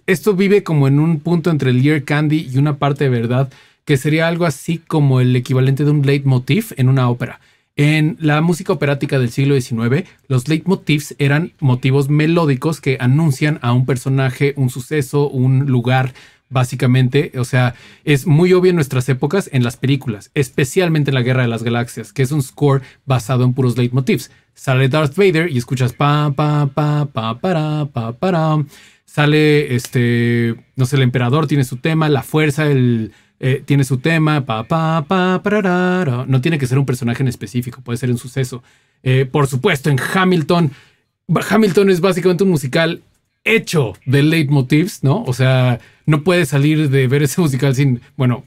esto vive como en un punto entre el Year Candy y una parte de verdad, que sería algo así como el equivalente de un leitmotiv en una ópera. En la música operática del siglo XIX, los leitmotivs eran motivos melódicos que anuncian a un personaje, un suceso, un lugar, básicamente. O sea, es muy obvio en nuestras épocas en las películas, especialmente en la Guerra de las Galaxias, que es un score basado en puros leitmotifs. Sale Darth Vader y escuchas pa, pa, pa, pa, para, pa, para. Sale este, no sé, el emperador tiene su tema, la fuerza, el. Eh, tiene su tema, pa, pa, pa, pa. No tiene que ser un personaje en específico, puede ser un suceso. Eh, por supuesto, en Hamilton, Hamilton es básicamente un musical hecho de leitmotivs, ¿no? O sea, no puedes salir de ver ese musical sin, bueno,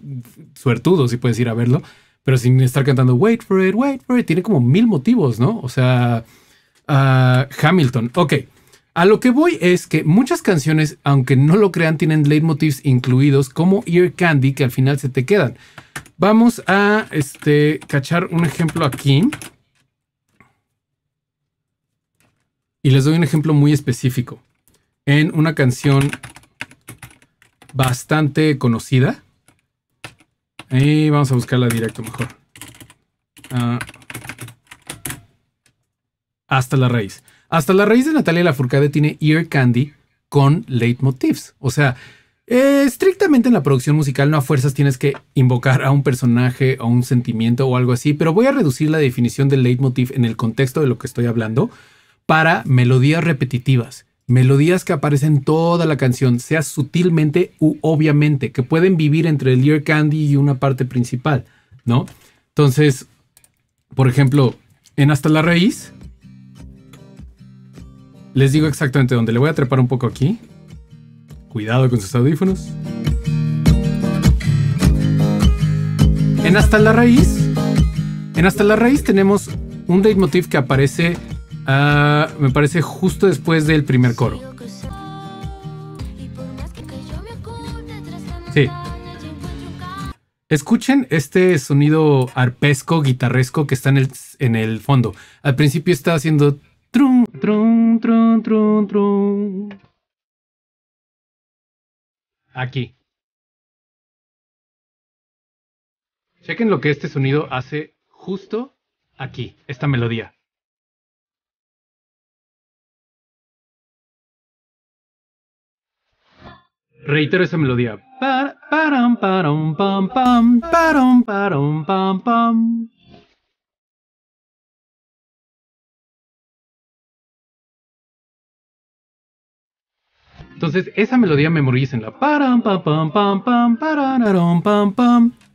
suertudo si puedes ir a verlo, pero sin estar cantando Wait for it, wait for it. Tiene como mil motivos, ¿no? O sea, ah, Hamilton. Ok. A lo que voy es que muchas canciones, aunque no lo crean, tienen leitmotivs incluidos como Ear Candy que al final se te quedan. Vamos a este, cachar un ejemplo aquí. Y les doy un ejemplo muy específico en una canción bastante conocida. Y vamos a buscarla directo mejor. Ah. hasta la raíz. Hasta la raíz de Natalia Lafourcade tiene Ear Candy con leitmotifs. O sea, eh, estrictamente en la producción musical no a fuerzas tienes que invocar a un personaje o un sentimiento o algo así, pero voy a reducir la definición del leitmotiv en el contexto de lo que estoy hablando para melodías repetitivas. Melodías que aparecen toda la canción, sea sutilmente u obviamente, que pueden vivir entre el Ear Candy y una parte principal, ¿no? Entonces, por ejemplo, en Hasta la Raíz, les digo exactamente dónde. Le voy a trepar un poco aquí. Cuidado con sus audífonos. En Hasta la Raíz, en Hasta la Raíz tenemos un leitmotiv que aparece Ah, me parece justo después del primer coro. Sí. Escuchen este sonido arpesco, guitarresco que está en el, en el fondo. Al principio está haciendo trum, trum, trum, trum, trum. Aquí. Chequen lo que este sonido hace justo aquí, esta melodía. Reitero esa melodía. Entonces, esa melodía memorícenla. Param, pam,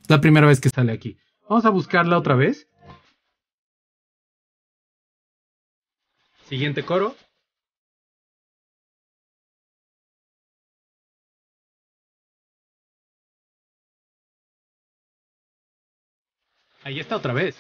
La primera vez que sale aquí. Vamos a buscarla otra vez. Siguiente coro. Ahí está otra vez.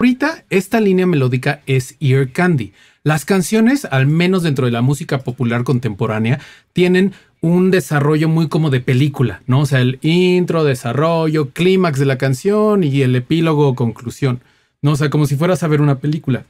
Ahorita esta línea melódica es Ear Candy. Las canciones, al menos dentro de la música popular contemporánea, tienen un desarrollo muy como de película, ¿no? O sea, el intro, desarrollo, clímax de la canción y el epílogo, conclusión. No, o sea, como si fueras a ver una película.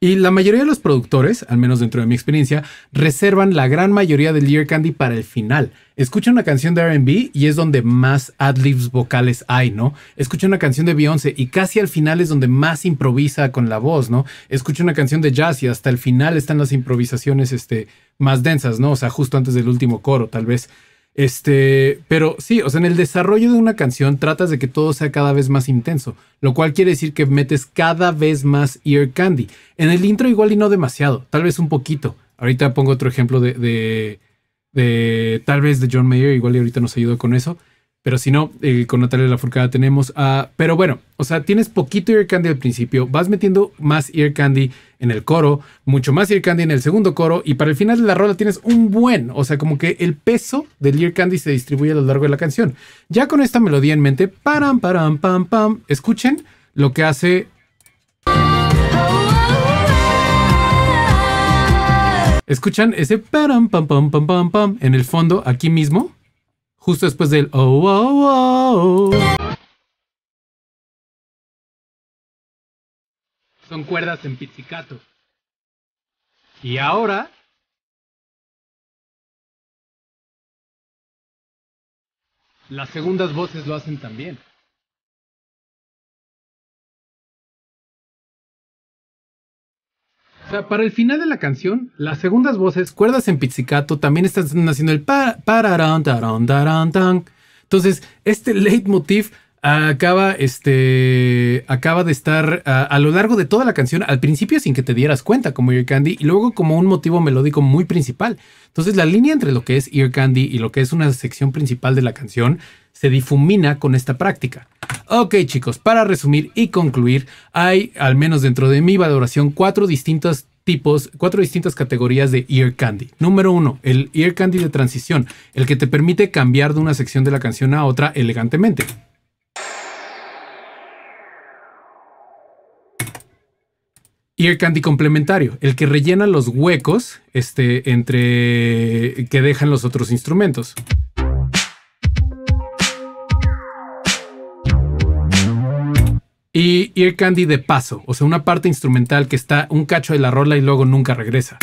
Y la mayoría de los productores, al menos dentro de mi experiencia, reservan la gran mayoría del Year Candy para el final. Escucha una canción de RB y es donde más ad-libs vocales hay, ¿no? Escucha una canción de Beyoncé y casi al final es donde más improvisa con la voz, ¿no? Escucha una canción de jazz y hasta el final están las improvisaciones este, más densas, ¿no? O sea, justo antes del último coro, tal vez. Este, pero sí, o sea, en el desarrollo de una canción tratas de que todo sea cada vez más intenso, lo cual quiere decir que metes cada vez más ear candy. En el intro igual y no demasiado, tal vez un poquito. Ahorita pongo otro ejemplo de, de, tal vez de John Mayer, igual y ahorita nos ayuda con eso. Pero si no, con eh, con Natalia Furcada tenemos a... Pero bueno, o sea, tienes poquito ear candy al principio, vas metiendo más ear candy en el coro, mucho más ear candy en el segundo coro, y para el final de la rola tienes un buen, o sea, como que el peso del ear candy se distribuye a lo largo de la canción. Ya con esta melodía en mente, param, param, pam, pam, escuchen lo que hace... Escuchan ese param, pam, pam, pam, pam en el fondo, aquí mismo justo después del oh, oh, oh, oh. Son cuerdas en pizzicato. Y ahora... Las segundas voces lo hacen también. para el final de la canción, las segundas voces, cuerdas en pizzicato, también están haciendo el pararán, tarán, tan. Entonces, este leitmotiv acaba, este, acaba de estar a, a, lo largo de toda la canción, al principio sin que te dieras cuenta como Ear Candy y luego como un motivo melódico muy principal. Entonces la línea entre lo que es Ear Candy y lo que es una sección principal de la canción se difumina con esta práctica. Ok chicos, para resumir y concluir, hay al menos dentro de mi valoración cuatro distintos tipos, cuatro distintas categorías de ear candy. Número uno, el ear candy de transición, el que te permite cambiar de una sección de la canción a otra elegantemente. Ear candy complementario, el que rellena los huecos este, entre que dejan los otros instrumentos. Y Ear Candy de paso, o sea, una parte instrumental que está un cacho de la rola y luego nunca regresa.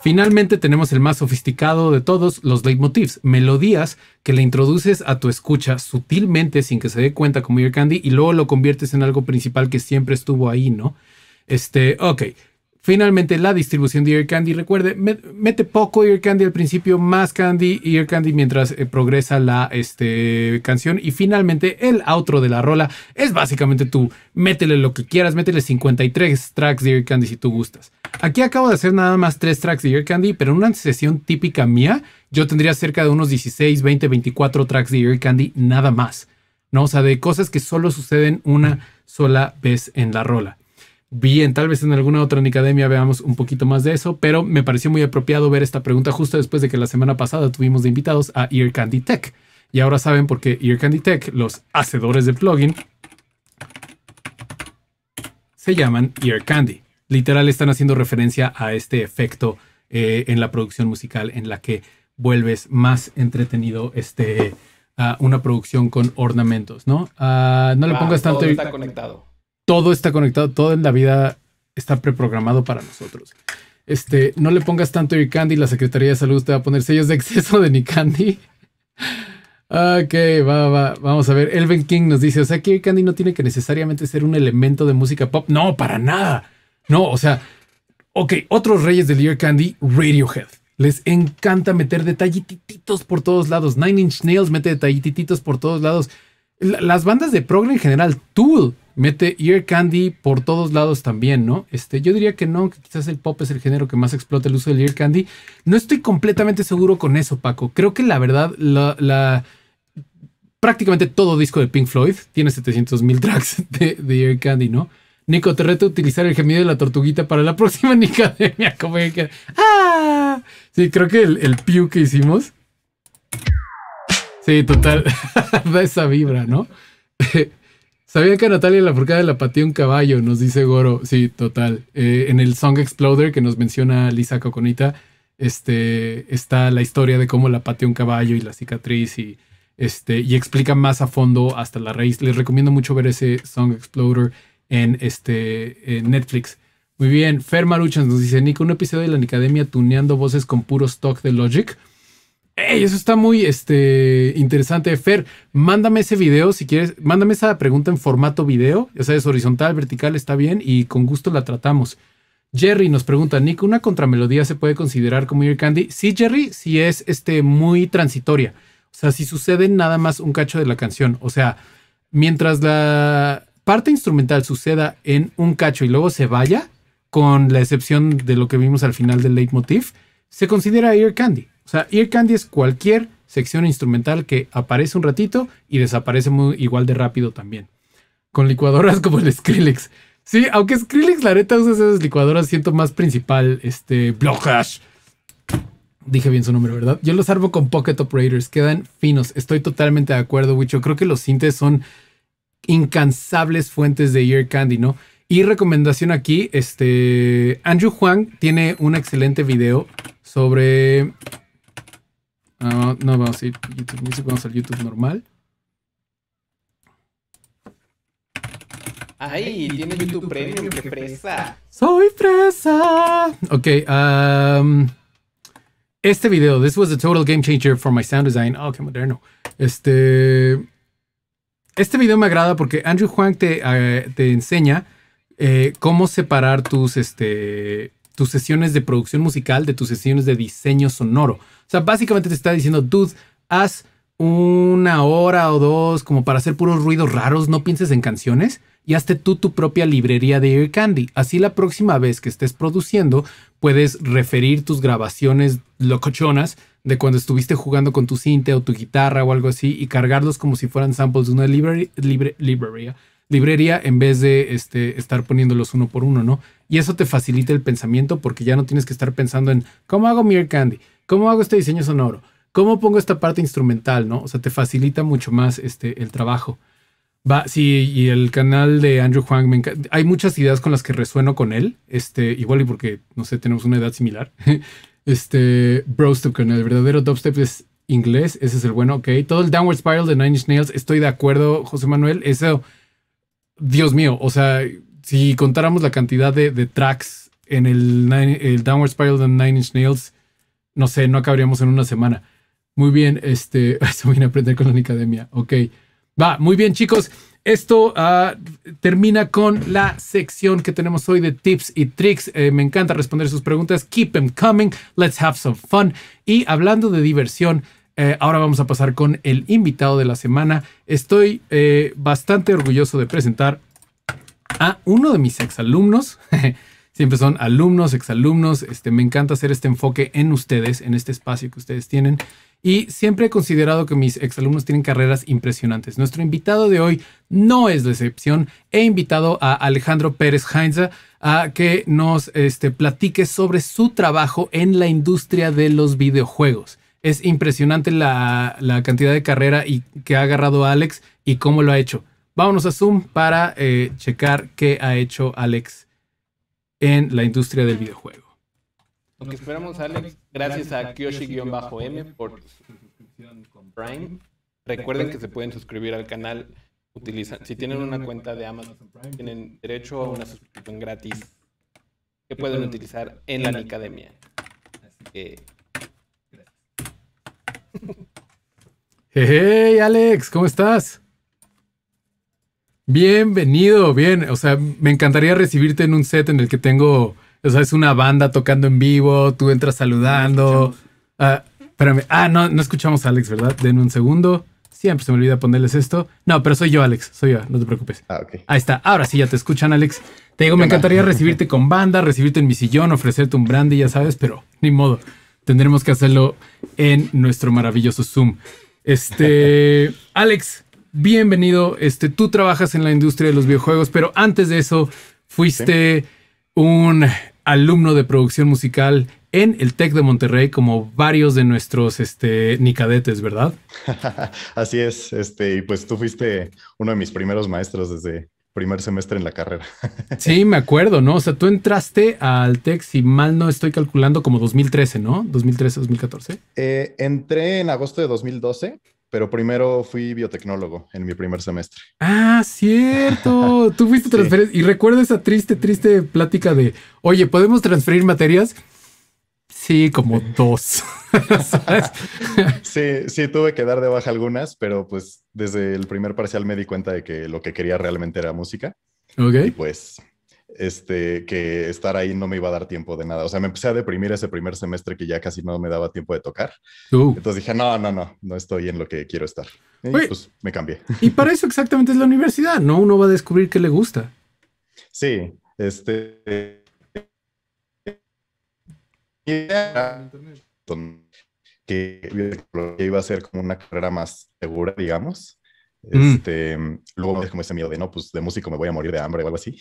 Finalmente tenemos el más sofisticado de todos, los leitmotifs, melodías que le introduces a tu escucha sutilmente sin que se dé cuenta como Ear Candy y luego lo conviertes en algo principal que siempre estuvo ahí, ¿no? Este, ok, finalmente la distribución de Ear Candy. Recuerde, mete poco Ear Candy al principio, más Candy y Ear Candy mientras eh, progresa la este, canción. Y finalmente el outro de la rola es básicamente tú. Métele lo que quieras, métele 53 tracks de Ear Candy si tú gustas. Aquí acabo de hacer nada más 3 tracks de Ear Candy, pero en una sesión típica mía, yo tendría cerca de unos 16, 20, 24 tracks de Ear Candy nada más. ¿no? O sea, de cosas que solo suceden una sola vez en la rola. Bien, tal vez en alguna otra academia veamos un poquito más de eso, pero me pareció muy apropiado ver esta pregunta justo después de que la semana pasada tuvimos de invitados a Ear Candy Tech. Y ahora saben por qué Ear Candy Tech, los hacedores de plugin, se llaman Ear Candy. Literal están haciendo referencia a este efecto eh, en la producción musical en la que vuelves más entretenido este, una producción con ornamentos, ¿no? Ah, no le pongas tanto... está conectado todo está conectado, todo en la vida está preprogramado para nosotros. Este, no le pongas tanto your candy, la Secretaría de Salud te va a poner sellos de exceso de ni candy. Ok, va, va, vamos a ver. Elven King nos dice, o sea, que Candy no tiene que necesariamente ser un elemento de música pop. No, para nada. No, o sea, ok, otros reyes del Ear Candy, Radiohead. Les encanta meter detallititos por todos lados. Nine Inch Nails mete detallititos por todos lados las bandas de progre en general, Tool mete Ear Candy por todos lados también, ¿no? Este, yo diría que no, que quizás el pop es el género que más explota el uso del Ear Candy. No estoy completamente seguro con eso, Paco. Creo que la verdad, la, prácticamente todo disco de Pink Floyd tiene 700 mil tracks de, Ear Candy, ¿no? Nico, te reto a utilizar el gemido de la tortuguita para la próxima Nicademia. Ah. Sí, creo que el, el pew que hicimos Sí, total. da esa vibra, ¿no? Sabía que Natalia la Furcada la pateó un caballo, nos dice Goro. Sí, total. Eh, en el Song Exploder que nos menciona Lisa Coconita, este, está la historia de cómo la pateó un caballo y la cicatriz y, este, y explica más a fondo hasta la raíz. Les recomiendo mucho ver ese Song Exploder en, este, Netflix. Muy bien, Fer Luchas nos dice, Nico, un episodio de la Nicademia tuneando voces con puro stock de Logic eso está muy este, interesante. Fer, mándame ese video si quieres. Mándame esa pregunta en formato video. Ya sabes, horizontal, vertical, está bien y con gusto la tratamos. Jerry nos pregunta, Nick, ¿una contramelodía se puede considerar como ear candy? Sí, Jerry, si es este, muy transitoria. O sea, si sucede nada más un cacho de la canción. O sea, mientras la parte instrumental suceda en un cacho y luego se vaya, con la excepción de lo que vimos al final del leitmotiv, se considera ear candy. O sea, Ear Candy es cualquier sección instrumental que aparece un ratito y desaparece muy, igual de rápido también. Con licuadoras como el Skrillex. Sí, aunque Skrillex, la neta, usa esas licuadoras, siento más principal, este, Blockhash. Dije bien su nombre, ¿verdad? Yo lo salvo con Pocket Operators, quedan finos. Estoy totalmente de acuerdo, Wicho. Creo que los sintes son incansables fuentes de Ear Candy, ¿no? Y recomendación aquí, este, Andrew Huang tiene un excelente video sobre Ah, no, vamos a ir YouTube Music, vamos al YouTube normal. Ay, tiene YouTube Premium, fresa. Soy fresa. Ok, um, este video, this was a total game changer for my sound design. Oh, qué moderno. Este, este video me agrada porque Andrew Huang te, eh, te enseña eh, cómo separar tus, este, tus sesiones de producción musical de tus sesiones de diseño sonoro sea, básicamente te está diciendo, dude, haz una hora o dos como para hacer puros ruidos raros, no pienses en canciones y hazte tú tu propia librería de Ear Candy. Así la próxima vez que estés produciendo, puedes referir tus grabaciones locochonas de cuando estuviste jugando con tu cinta o tu guitarra o algo así y cargarlos como si fueran samples de una librería, librería en vez de este, estar poniéndolos uno por uno, ¿no? Y eso te facilita el pensamiento porque ya no tienes que estar pensando en cómo hago mi Ear Candy ¿Cómo hago este diseño sonoro? ¿Cómo pongo esta parte instrumental? ¿no? O sea, te facilita mucho más este, el trabajo. Va, sí, y el canal de Andrew Huang, me encanta. hay muchas ideas con las que resueno con él, este, igual y porque, no sé, tenemos una edad similar. Este, Brostep con el verdadero dubstep es inglés, ese es el bueno, ok. Todo el Downward Spiral de Nine Inch Nails, estoy de acuerdo, José Manuel, eso, Dios mío, o sea, si contáramos la cantidad de, tracks en el, el Downward Spiral de Nine Inch Nails, no sé, no acabaríamos en una semana. Muy bien, este, eso viene a aprender con la academia. Ok, va, muy bien chicos. Esto ah, termina con la sección que tenemos hoy de tips y tricks. Eh, me encanta responder sus preguntas. Keep them coming. Let's have some fun. Y hablando de diversión, eh, ahora vamos a pasar con el invitado de la semana. Estoy eh, bastante orgulloso de presentar a uno de mis exalumnos. Siempre son alumnos, exalumnos. Este, me encanta hacer este enfoque en ustedes, en este espacio que ustedes tienen. Y siempre he considerado que mis exalumnos tienen carreras impresionantes. Nuestro invitado de hoy no es la excepción. He invitado a Alejandro Pérez Heinze a que nos este, platique sobre su trabajo en la industria de los videojuegos. Es impresionante la, la cantidad de carrera y, que ha agarrado Alex y cómo lo ha hecho. Vámonos a Zoom para eh, checar qué ha hecho Alex en la industria del videojuego. Lo que esperamos, Alex, gracias a Kyoshi-M por suscripción con Prime. Recuerden que se pueden suscribir al canal. si tienen una cuenta de Amazon tienen derecho a una suscripción gratis que pueden utilizar en la Nicademia. Eh. hey, Alex, ¿cómo estás? Bienvenido, bien. O sea, me encantaría recibirte en un set en el que tengo, o sea, es una banda tocando en vivo, tú entras saludando. Ah, espérame. Ah, no, no escuchamos a Alex, ¿verdad? Den un segundo. Siempre se me olvida ponerles esto. No, pero soy yo, Alex. Soy yo, no te preocupes. Ah, ok. Ahí está. Ahora sí, ya te escuchan, Alex. Te digo, me encantaría recibirte con banda, recibirte en mi sillón, ofrecerte un brandy, ya sabes, pero ni modo. Tendremos que hacerlo en nuestro maravilloso Zoom. Este, Alex, bienvenido. Este, tú trabajas en la industria de los videojuegos, pero antes de eso fuiste un alumno de producción musical en el TEC de Monterrey, como varios de nuestros este, nicadetes, ¿verdad? Así es, este, y pues tú fuiste uno de mis primeros maestros desde primer semestre en la carrera. sí, me acuerdo, ¿no? O sea, tú entraste al TEC, si mal no estoy calculando, como 2013, ¿no? 2013, 2014. Eh, entré en agosto de 2012 pero primero fui biotecnólogo en mi primer semestre. Ah, cierto. Tú fuiste Y recuerdo esa triste, triste plática de, oye, ¿podemos transferir materias? Sí, como dos. sí, sí, tuve que dar de baja algunas, pero pues desde el primer parcial me di cuenta de que lo que quería realmente era música. Ok. Y pues este, que estar ahí no me iba a dar tiempo de nada. O sea, me empecé a deprimir ese primer semestre que ya casi no me daba tiempo de tocar. Entonces dije, no, no, no, no estoy en lo que quiero estar. Y pues me cambié. Y para eso exactamente es la universidad, ¿no? Uno va a descubrir qué le gusta. Sí, este... Que iba a ser como una carrera más segura, digamos. Mm. Este, me Luego como ese miedo de, no, pues de músico me voy a morir de hambre o algo así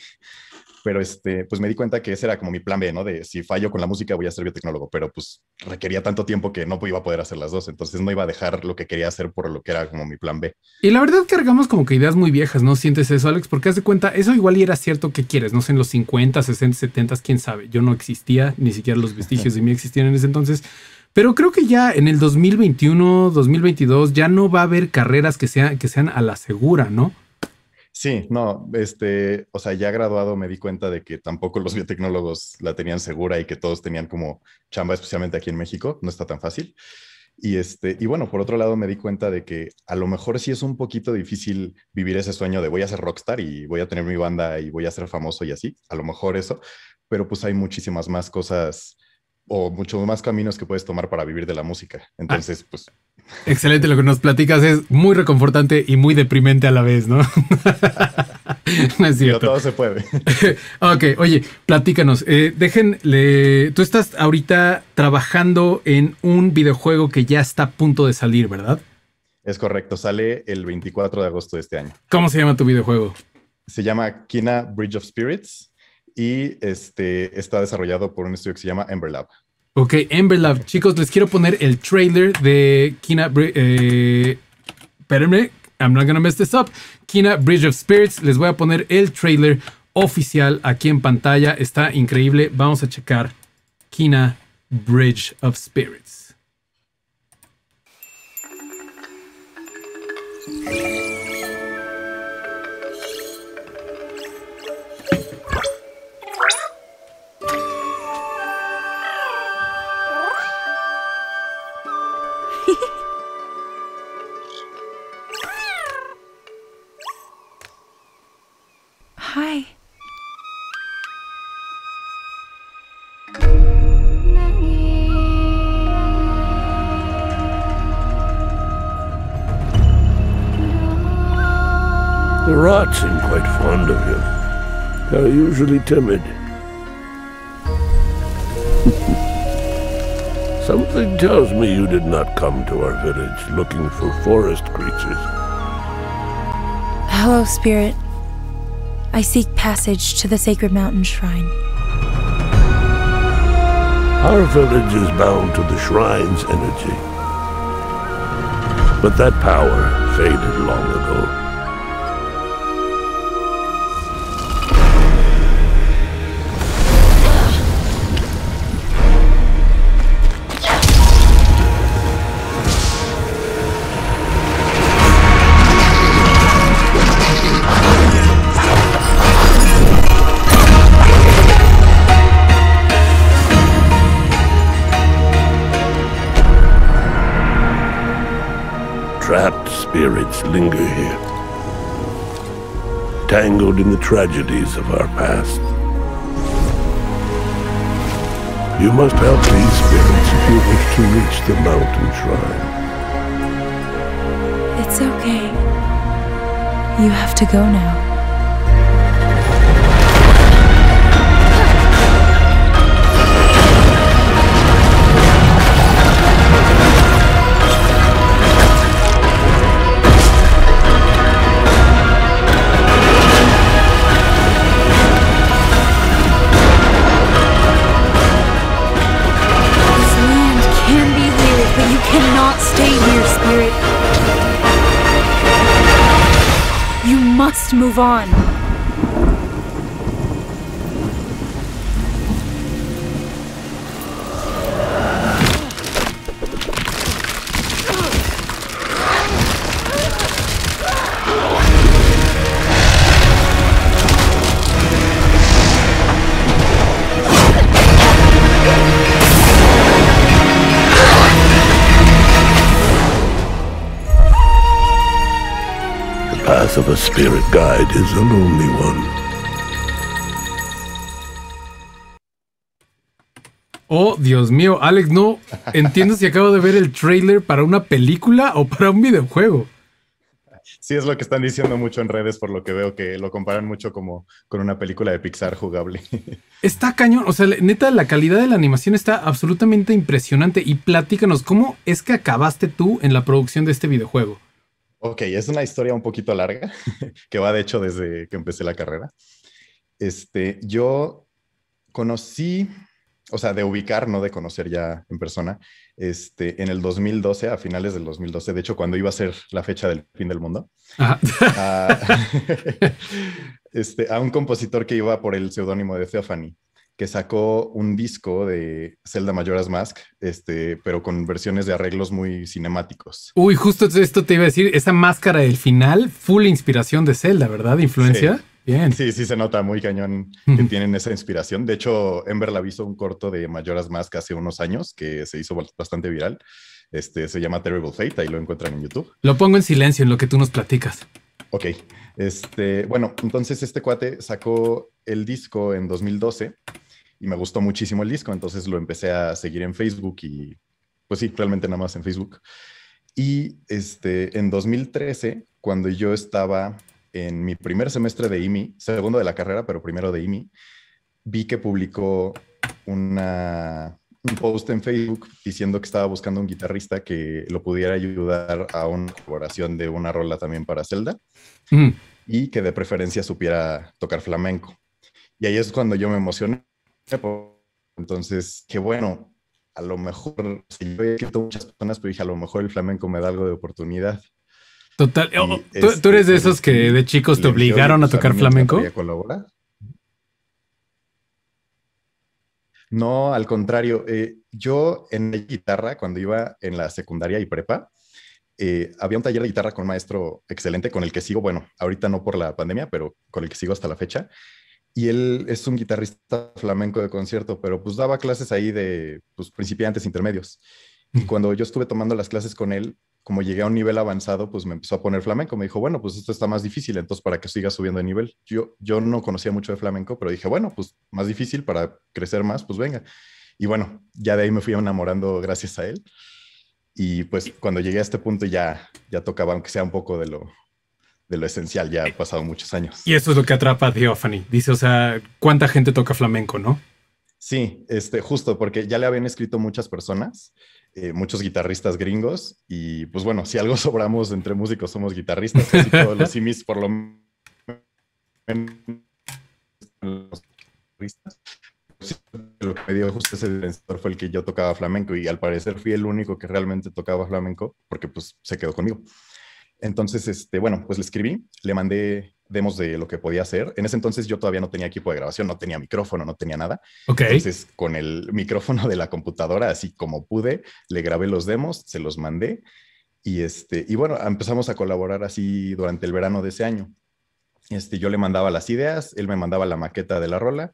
pero este, pues me di cuenta que ese era como mi plan B, ¿no? De si fallo con la música voy a ser biotecnólogo, pero pues requería tanto tiempo que no iba a poder hacer las dos, entonces no iba a dejar lo que quería hacer por lo que era como mi plan B. Y la verdad que cargamos como que ideas muy viejas, ¿no? Sientes eso, Alex, porque haz de cuenta, eso igual y era cierto que quieres, no sé, en los 50, 60, 70, quién sabe, yo no existía, ni siquiera los vestigios de mí existían en ese entonces. Pero creo que ya en el 2021, 2022, ya no va a haber carreras que, sean que sean a la segura, ¿no? Sí, no, este, o sea, ya graduado me di cuenta de que tampoco los biotecnólogos la tenían segura y que todos tenían como chamba, especialmente aquí en México, no está tan fácil. Y, este, y bueno, por otro lado me di cuenta de que a lo mejor sí es un poquito difícil vivir ese sueño de voy a ser rockstar y voy a tener mi banda y voy a ser famoso y así, a lo mejor eso, pero pues hay muchísimas más cosas o muchos más caminos que puedes tomar para vivir de la música. Ah, Entonces, pues Excelente lo que nos platicas, es muy reconfortante y muy deprimente a la vez, ¿no? no es cierto. todo se puede. ok, oye, platícanos. Eh, déjenle. Tú estás ahorita trabajando en un videojuego que ya está a punto de salir, ¿verdad? Es correcto, sale el 24 de agosto de este año. ¿Cómo se llama tu videojuego? Se llama Kina Bridge of Spirits y este, está desarrollado por un estudio que se llama Ember Lab. Ok, Love. Chicos, les quiero poner el trailer de Kina... Eh, I'm not gonna mess this up. Kina Bridge of Spirits. Les voy a poner el trailer oficial aquí en pantalla. Está increíble. Vamos a checar Kina Bridge of Spirits. Hi. The rats seem quite fond of you. They're usually timid. Something tells me you did not come to our village looking for forest creatures. Hello, spirit. I seek passage to the sacred mountain shrine. Our village is bound to the shrine's energy. But that power faded long ago. spirits linger here, tangled in the tragedies of our past. You must help these spirits if you wish to reach the mountain shrine. It's okay. You have to go now. must move on. Oh, Dios mío, Alex, no entiendo si acabo de ver el trailer para una película o para un videojuego. Sí, es lo que están diciendo mucho en redes, por lo que veo que lo comparan mucho como con una película de Pixar jugable. Está cañón, o sea, neta, la calidad de la animación está absolutamente impresionante. Y platícanos, ¿cómo es que acabaste tú en la producción de este videojuego? Ok, es una historia un poquito larga, que va de hecho desde que empecé la carrera. Este, yo conocí, o sea, de ubicar, no de conocer ya en persona, este, en el 2012, a finales del 2012, de hecho, cuando iba a ser la fecha del fin del mundo, a, este, a un compositor que iba por el seudónimo de Theophany, que sacó un disco de Zelda Majora's Mask, este, pero con versiones de arreglos muy cinemáticos. Uy, justo esto te iba a decir, esa máscara del final, full inspiración de Zelda, ¿verdad? Influencia. Bien. Sí, sí se nota muy cañón que tienen esa inspiración. De hecho, Ember la hizo un corto de Majora's Mask hace unos años que se hizo bastante viral. Este se llama Terrible Fate, ahí lo encuentran en YouTube. Lo pongo en silencio en lo que tú nos platicas. Ok. Este, bueno, entonces este cuate sacó el disco en 2012 y me gustó muchísimo el disco, entonces lo empecé a seguir en Facebook y pues sí, realmente nada más en Facebook. Y este, en 2013, cuando yo estaba en mi primer semestre de IMI, segundo de la carrera, pero primero de IMI, vi que publicó una, un post en Facebook diciendo que estaba buscando un guitarrista que lo pudiera ayudar a una colaboración de una rola también para Zelda mm. y que de preferencia supiera tocar flamenco. Y ahí es cuando yo me emocioné entonces, qué bueno, a lo mejor, si yo he escrito muchas personas, pero pues dije, a lo mejor el flamenco me da algo de oportunidad. Total, oh, oh, ¿tú, eres de esos que de chicos te obligaron a tocar flamenco? colabora No, al contrario, eh, yo en la guitarra, cuando iba en la secundaria y prepa, eh, había un taller de guitarra con un maestro excelente, con el que sigo, bueno, ahorita no por la pandemia, pero con el que sigo hasta la fecha y él es un guitarrista flamenco de concierto, pero pues daba clases ahí de pues, principiantes, intermedios. Y cuando yo estuve tomando las clases con él, como llegué a un nivel avanzado, pues me empezó a poner flamenco. Me dijo, bueno, pues esto está más difícil, entonces para que siga subiendo de nivel. Yo, yo no conocía mucho de flamenco, pero dije, bueno, pues más difícil para crecer más, pues venga. Y bueno, ya de ahí me fui enamorando gracias a él. Y pues cuando llegué a este punto ya, ya tocaba, aunque sea un poco de lo, de lo esencial, ya han pasado muchos años. Y eso es lo que atrapa a Dice, o sea, ¿cuánta gente toca flamenco, no? Sí, este, justo, porque ya le habían escrito muchas personas, eh, muchos guitarristas gringos, y pues bueno, si algo sobramos entre músicos, somos guitarristas, todos los simis por lo menos lo que me dio justo ese sensor fue el que yo tocaba flamenco y al parecer fui el único que realmente tocaba flamenco porque pues se quedó conmigo. Entonces, este, bueno, pues le escribí, le mandé demos de lo que podía hacer. En ese entonces yo todavía no tenía equipo de grabación, no tenía micrófono, no tenía nada. Entonces, con el micrófono de la computadora, así como pude, le grabé los demos, se los mandé y este, y bueno, empezamos a colaborar así durante el verano de ese año. Este, yo le mandaba las ideas, él me mandaba la maqueta de la rola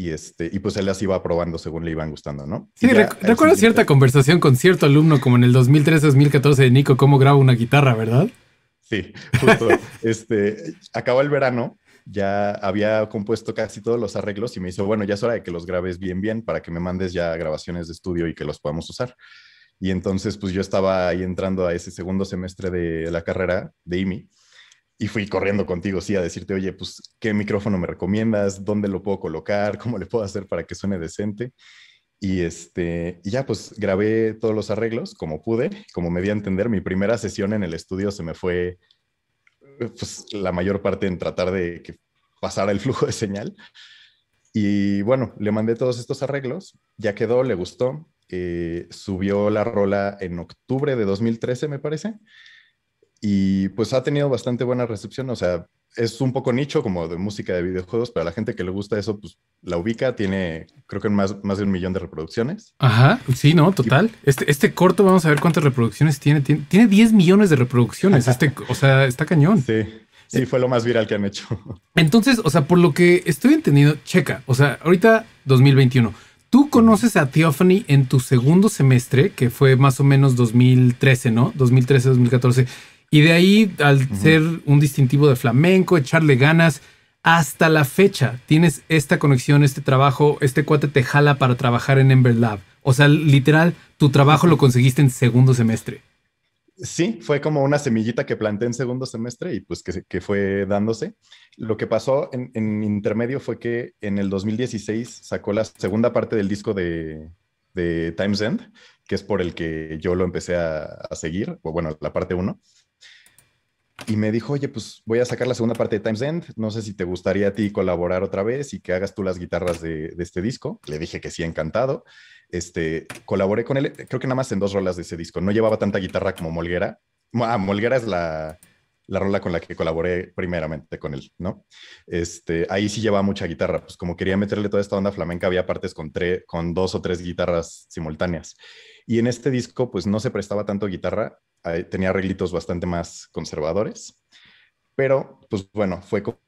y, este, y pues él las iba probando según le iban gustando, ¿no? Sí, recuerdo cierta conversación con cierto alumno como en el 2013-2014 de Nico, cómo graba una guitarra, ¿verdad? Sí, justo. este, acabó el verano, ya había compuesto casi todos los arreglos y me hizo, bueno, ya es hora de que los grabes bien, bien, para que me mandes ya grabaciones de estudio y que los podamos usar. Y entonces, pues yo estaba ahí entrando a ese segundo semestre de la carrera de IMI y fui corriendo contigo, sí, a decirte, oye, pues, ¿qué micrófono me recomiendas? ¿Dónde lo puedo colocar? ¿Cómo le puedo hacer para que suene decente? Y, este, ya, pues, grabé todos los arreglos como pude, como me di a entender. Mi primera sesión en el estudio se me fue, pues, la mayor parte en tratar de que pasara el flujo de señal. Y bueno, le mandé todos estos arreglos, ya quedó, le gustó. Eh, subió la rola en octubre de 2013, me parece y pues ha tenido bastante buena recepción, o sea, es un poco nicho como de música de videojuegos, pero a la gente que le gusta eso, pues la ubica, tiene creo que más, más de un millón de reproducciones. Ajá, sí, no, total. Este, este corto, vamos a ver cuántas reproducciones tiene. Tiene, 10 millones de reproducciones, este, o sea, está cañón. Sí. Sí, fue lo más viral que han hecho. Entonces, o sea, por lo que estoy entendiendo, checa, o sea, ahorita 2021, tú conoces a Theophany en tu segundo semestre, que fue más o menos 2013, ¿no? 2013, 2014. Y de ahí, al ser un distintivo de flamenco, echarle ganas, hasta la fecha tienes esta conexión, este trabajo, este cuate te jala para trabajar en Ember Lab. O sea, literal, tu trabajo lo conseguiste en segundo semestre. Sí, fue como una semillita que planté en segundo semestre y pues que, fue dándose. Lo que pasó en, intermedio fue que en el 2016 sacó la segunda parte del disco de, de Times End, que es por el que yo lo empecé a, seguir, o bueno, la parte uno y me dijo, oye, pues voy a sacar la segunda parte de Times End, no sé si te gustaría a ti colaborar otra vez y que hagas tú las guitarras de, este disco. Le dije que sí, encantado. Este, colaboré con él, creo que nada más en dos rolas de ese disco. No llevaba tanta guitarra como Molguera. Ah, Molguera es la, rola con la que colaboré primeramente con él, ¿no? Este, ahí sí llevaba mucha guitarra, pues como quería meterle toda esta onda flamenca, había partes con, con dos o tres guitarras simultáneas. Y en este disco, pues no se prestaba tanto guitarra, tenía arreglitos bastante más conservadores, pero pues bueno, fue como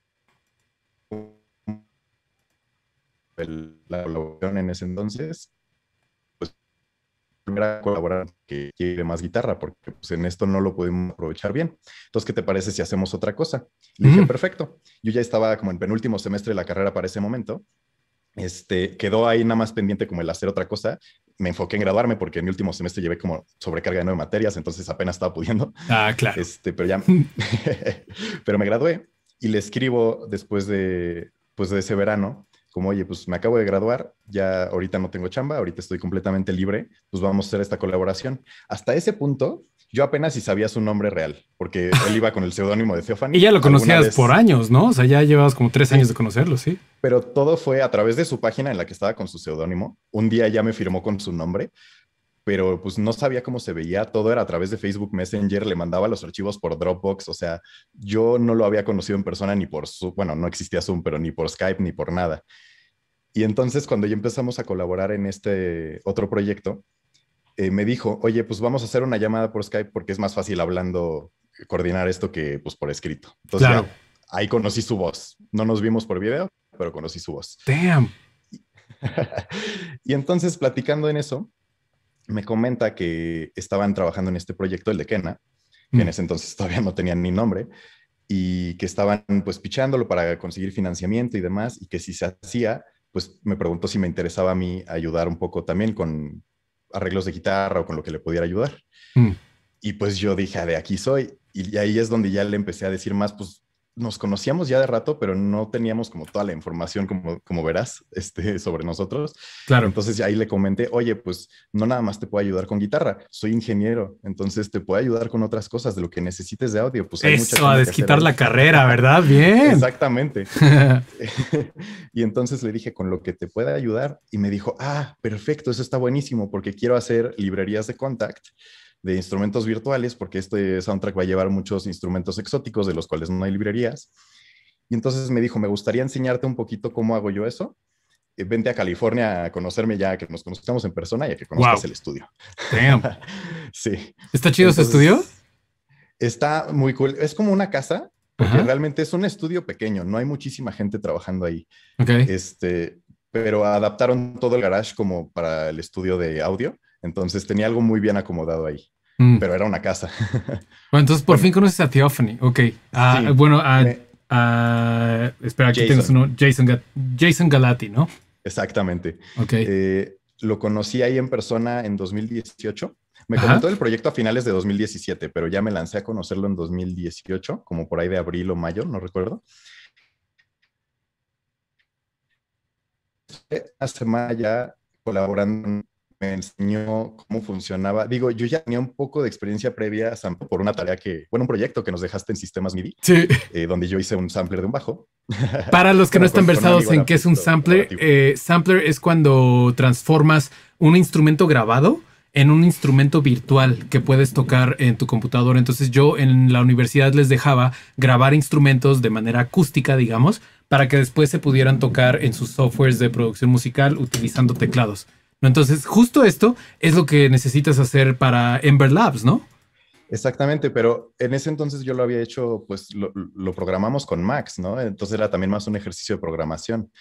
la colaboración en ese entonces, pues primera colaboración que quiere más guitarra, porque pues en esto no lo pudimos aprovechar bien. Entonces, ¿qué te parece si hacemos otra cosa? Le dije, perfecto. Yo ya estaba como en penúltimo semestre de la carrera para ese momento, este, quedó ahí nada más pendiente como el hacer otra cosa. Me enfoqué en graduarme porque en mi último semestre llevé como sobrecarga de nueve materias, entonces apenas estaba pudiendo. Ah, claro. Este, pero ya, pero me gradué y le escribo después de, pues de ese verano, como, oye, pues me acabo de graduar, ya ahorita no tengo chamba, ahorita estoy completamente libre, pues vamos a hacer esta colaboración. Hasta ese punto, yo apenas si sabía su nombre real, porque él iba con el seudónimo de Theophany. Y ya lo conocías por años, ¿no? O sea, ya llevabas como tres años de conocerlo, sí. Pero todo fue a través de su página en la que estaba con su seudónimo. Un día ya me firmó con su nombre, pero pues no sabía cómo se veía. Todo era a través de Facebook Messenger, le mandaba los archivos por Dropbox. O sea, yo no lo había conocido en persona ni por Zoom. Bueno, no existía Zoom, pero ni por Skype ni por nada. Y entonces cuando ya empezamos a colaborar en este otro proyecto, eh, me dijo, oye, pues vamos a hacer una llamada por Skype porque es más fácil hablando, coordinar esto que pues por escrito. Entonces ahí conocí su voz. No nos vimos por video, pero conocí su voz. Damn. y entonces platicando en eso, me comenta que estaban trabajando en este proyecto, el de Kena, que en mm. ese entonces todavía no tenían ni nombre, y que estaban pues pichándolo para conseguir financiamiento y demás, y que si se hacía, pues me preguntó si me interesaba a mí ayudar un poco también con, arreglos de guitarra o con lo que le pudiera ayudar. Mm. Y pues yo dije, ah, de aquí soy. Y ahí es donde ya le empecé a decir más, pues nos conocíamos ya de rato, pero no teníamos como toda la información, como, como verás, este, sobre nosotros. Claro. Entonces ahí le comenté, oye, pues no nada más te puedo ayudar con guitarra, soy ingeniero, entonces te puedo ayudar con otras cosas de lo que necesites de audio. Pues Eso, a desquitar la carrera, ¿verdad? Bien. Exactamente. y entonces le dije, con lo que te pueda ayudar, y me dijo, ah, perfecto, eso está buenísimo, porque quiero hacer librerías de contact de instrumentos virtuales, porque este soundtrack va a llevar muchos instrumentos exóticos de los cuales no hay librerías. Y entonces me dijo, me gustaría enseñarte un poquito cómo hago yo eso. Eh, vente a California a conocerme ya, que nos conozcamos en persona y a que conozcas el estudio. Damn. sí. ¿Está chido su estudio? Está muy cool. Es como una casa, porque realmente es un estudio pequeño, no hay muchísima gente trabajando ahí. Este, pero adaptaron todo el garage como para el estudio de audio. Entonces tenía algo muy bien acomodado ahí, mm. pero era una casa. Bueno, entonces por fin conoces a Theophany. Ok. Ah, bueno, a, espera, aquí tienes uno. Jason, Galati, ¿no? Exactamente. Eh, lo conocí ahí en persona en 2018. Me comentó el proyecto a finales de 2017, pero ya me lancé a conocerlo en 2018, como por ahí de abril o mayo, no recuerdo. Hace más ya colaborando me enseñó cómo funcionaba. Digo, yo ya tenía un poco de experiencia previa por una tarea que, bueno, un proyecto que nos dejaste en sistemas MIDI, eh, donde yo hice un sampler de un bajo. Para los que no están versados en qué es un sampler, eh, sampler es cuando transformas un instrumento grabado en un instrumento virtual que puedes tocar en tu computadora. Entonces yo en la universidad les dejaba grabar instrumentos de manera acústica, digamos, para que después se pudieran tocar en sus softwares de producción musical utilizando teclados. Entonces, justo esto es lo que necesitas hacer para Ember Labs, ¿no? Exactamente, pero en ese entonces yo lo había hecho, pues lo, programamos con Max, ¿no? Entonces era también más un ejercicio de programación.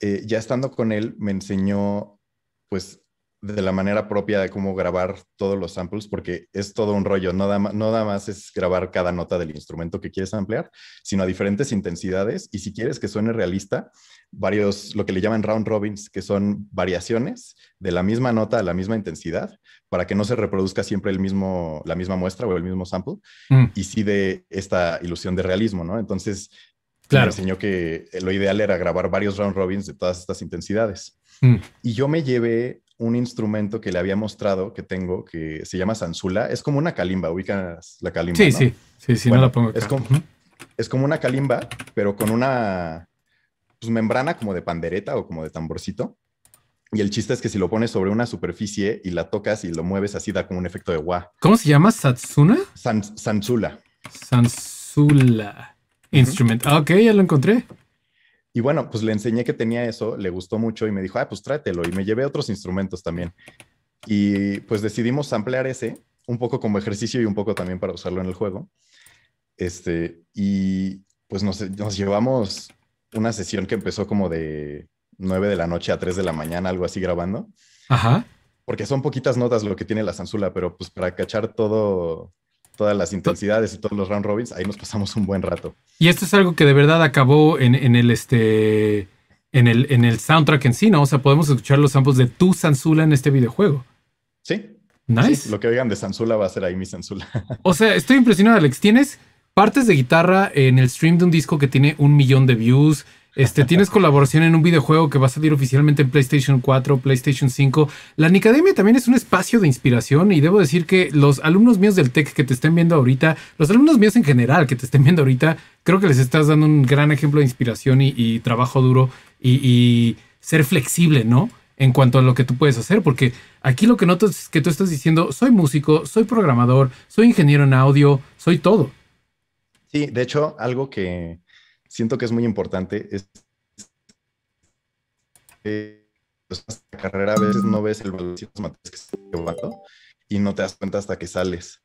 Eh, ya estando con él, me enseñó, pues, de la manera propia de cómo grabar todos los samples, porque es todo un rollo, no no da más es grabar cada nota del instrumento que quieres ampliar, sino a diferentes intensidades, y si quieres que suene realista, varios, lo que le llaman round robins, que son variaciones de la misma nota a la misma intensidad, para que no se reproduzca siempre el mismo, la misma muestra o el mismo sample, mm. y sí de esta ilusión de realismo, ¿no? Entonces, me enseñó que lo ideal era grabar varios round robins de todas estas intensidades. Mm. Y yo me llevé un instrumento que le había mostrado que tengo, que se llama sansula. Es como una calimba, ubicas la calimba. Sí, sí, sí, sí, no la pongo. Acá. es como una calimba, pero con una pues, membrana como de pandereta o como de tamborcito. Y el chiste es que si lo pones sobre una superficie y la tocas y lo mueves así, da como un efecto de guá. ¿Cómo se llama? ¿Satsuna? sansula. Sansula. Instrument. Ah, ok, ya lo encontré. Y bueno, pues le enseñé que tenía eso, le gustó mucho y me dijo, ah, pues tráetelo. Y me llevé otros instrumentos también. Y pues decidimos ampliar ese, un poco como ejercicio y un poco también para usarlo en el juego. Este, y pues nos, nos llevamos una sesión que empezó como de 9 de la noche a 3 de la mañana, algo así grabando. Ajá. Porque son poquitas notas lo que tiene la zanzula, pero pues para cachar todo, todas las intensidades y todos los round robins, ahí nos pasamos un buen rato. Y esto es algo que de verdad acabó en, el este en el, en el soundtrack en sí, ¿no? O sea, podemos escuchar los samples de tu Sansula en este videojuego. Sí. Nice. lo que digan de Sansula va a ser ahí mi Sansula. O sea, estoy impresionado, Alex. Tienes partes de guitarra en el stream de un disco que tiene un millón de views. Este, tienes colaboración en un videojuego que va a salir oficialmente en PlayStation 4, PlayStation 5. La Nicademia también es un espacio de inspiración y debo decir que los alumnos míos del TEC que te estén viendo ahorita, los alumnos míos en general que te estén viendo ahorita, creo que les estás dando un gran ejemplo de inspiración y, trabajo duro y, y, ser flexible, ¿no? En cuanto a lo que tú puedes hacer, porque aquí lo que notas es que tú estás diciendo, soy músico, soy programador, soy ingeniero en audio, soy todo. Sí, de hecho, algo que siento que es muy importante es que pues, la carrera a veces no ves el valor que estás llevando y no te das cuenta hasta que sales.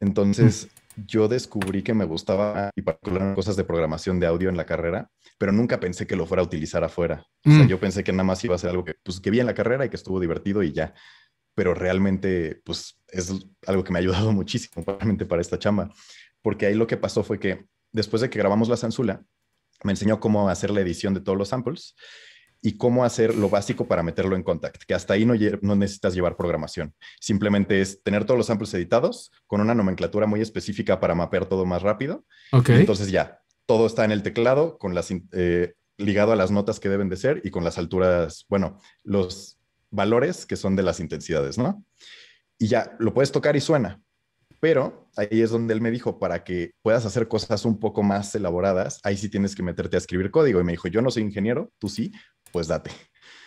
Entonces, mm. yo descubrí que me gustaba y particularmente cosas de programación de audio en la carrera, pero nunca pensé que lo fuera a utilizar afuera. Mm. yo pensé que nada más iba a ser algo que, pues, que vi en la carrera y que estuvo divertido y ya. Pero realmente, pues, es algo que me ha ayudado muchísimo, para esta chamba porque ahí lo que pasó fue que después de que grabamos la zanzula, me enseñó cómo hacer la edición de todos los samples y cómo hacer lo básico para meterlo en Contact, que hasta ahí no, necesitas llevar programación. Simplemente es tener todos los samples editados con una nomenclatura muy específica para mapear todo más rápido. Entonces ya, todo está en el teclado con las, eh, ligado a las notas que deben de ser y con las alturas, bueno, los valores que son de las intensidades, ¿no? Y ya lo puedes tocar y suena. Pero ahí es donde él me dijo, para que puedas hacer cosas un poco más elaboradas, ahí sí tienes que meterte a escribir código. Y me dijo, yo no soy ingeniero, tú sí, pues date.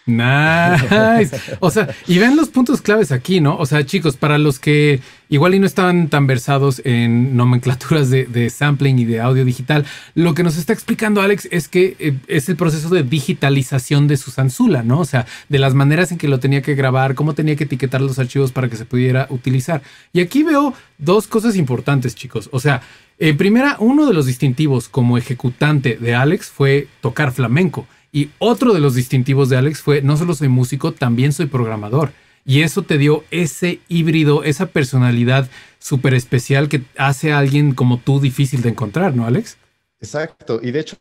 Nice. O sea, y ven los puntos claves aquí, ¿no? O sea, chicos, para los que igual y no estaban tan versados en nomenclaturas de, sampling y de audio digital, lo que nos está explicando Alex es que eh, es el proceso de digitalización de su Zanzula, ¿no? O sea, de las maneras en que lo tenía que grabar, cómo tenía que etiquetar los archivos para que se pudiera utilizar. Y aquí veo dos cosas importantes, chicos. O sea, en primera, uno de los distintivos como ejecutante de Alex fue tocar flamenco. Y otro de los distintivos de Alex fue, no solo soy músico, también soy programador. Y eso te dio ese híbrido, esa personalidad súper especial que hace a alguien como tú difícil de encontrar, ¿no, Alex? Exacto. Y de hecho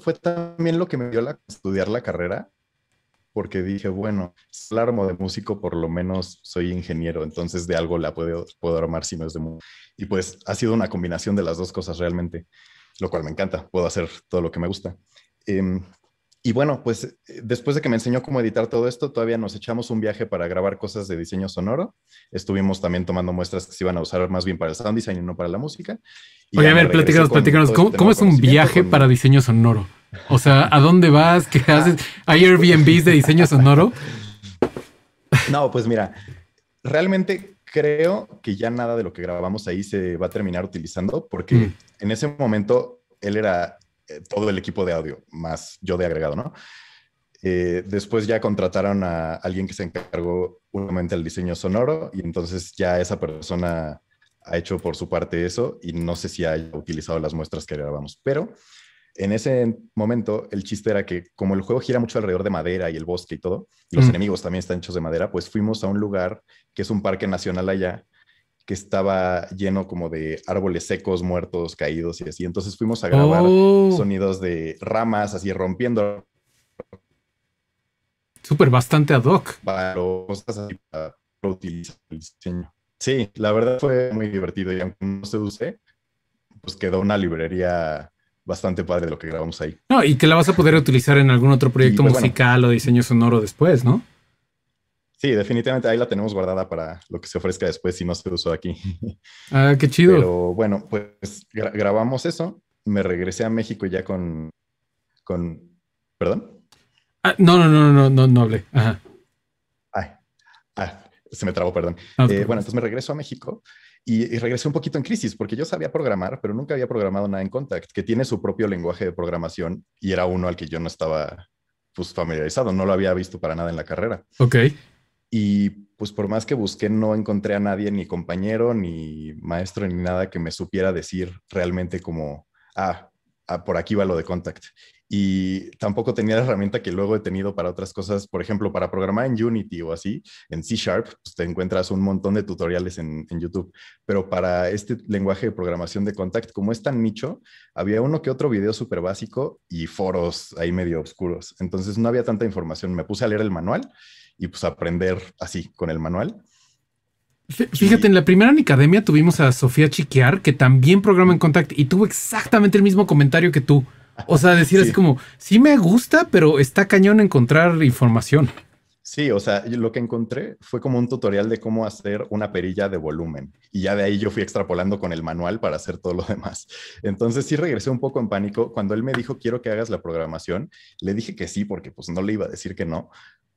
fue también lo que me dio la estudiar la carrera, porque dije, bueno, si la armo de músico, por lo menos soy ingeniero, entonces de algo la puedo, puedo armar si no es de músico. Y pues ha sido una combinación de las dos cosas realmente, lo cual me encanta, puedo hacer todo lo que me gusta. Em, y bueno, pues eh, después de que me enseñó cómo editar todo esto, todavía nos echamos un viaje para grabar cosas de diseño sonoro. Estuvimos también tomando muestras que se iban a usar más bien para el sound design y no para la música. Oye, a ver, platícanos, platícanos, este ¿cómo, es un viaje para diseño sonoro? O sea, ¿a dónde vas? ¿Qué haces? ¿Hay Airbnbs de diseño sonoro? No, pues mira, realmente creo que ya nada de lo que grabamos ahí se va a terminar utilizando porque mm. en ese momento él era eh, todo el equipo de audio, más yo de agregado, ¿no? Eh, después ya contrataron a alguien que se encargó únicamente del diseño sonoro y entonces ya esa persona ha hecho por su parte eso y no sé si haya utilizado las muestras que grabamos, pero en ese momento el chiste era que como el juego gira mucho alrededor de madera y el bosque y todo, y los mm. enemigos también están hechos de madera, pues fuimos a un lugar que es un parque nacional allá, que estaba lleno como de árboles secos, muertos, caídos y así. Entonces fuimos a grabar oh. sonidos de ramas, así rompiendo. Súper bastante ad hoc. Para cosas así, para utilizar el diseño. Sí, la verdad fue muy divertido y aunque no se use, pues quedó una librería bastante padre de lo que grabamos ahí. No, y que la vas a poder utilizar en algún otro proyecto pues, musical o diseño sonoro después, ¿no? Sí, definitivamente ahí la tenemos guardada para lo que se ofrezca después si no se usó aquí. Ah, qué chido. Pero bueno, pues grabamos eso. Me regresé a México ya con. con ¿Perdón? Ah, no, no, no, no, no, no hablé. Ajá. ah, se me trabó, perdón. Eh, bueno, entonces me regreso a México y, y, regresé un poquito en crisis porque yo sabía programar, pero nunca había programado nada en Contact, que tiene su propio lenguaje de programación y era uno al que yo no estaba pues, familiarizado, no lo había visto para nada en la carrera. Ok. Y pues por más que busqué, no encontré a nadie, ni compañero, ni maestro, ni nada que me supiera decir realmente como, ah, ah, por aquí va lo de Contact. Y tampoco tenía la herramienta que luego he tenido para otras cosas, por ejemplo, para programar en Unity o así, en C Sharp, pues, te encuentras un montón de tutoriales en, YouTube, pero para este lenguaje de programación de Contact, como es tan nicho, había uno que otro video súper básico y foros ahí medio oscuros, entonces no había tanta información, me puse a leer el manual y pues aprender así con el manual. Fíjate, en la primera academia tuvimos a Sofía Chiquear, que también programa en Contact, y tuvo exactamente el mismo comentario que tú. O sea, decir así como, sí me gusta, pero está cañón encontrar información. Sí, o sea, lo que encontré fue como un tutorial de cómo hacer una perilla de volumen. Y ya de ahí yo fui extrapolando con el manual para hacer todo lo demás. Entonces sí regresé un poco en pánico. Cuando él me dijo, quiero que hagas la programación, le dije que sí, porque pues no le iba a decir que no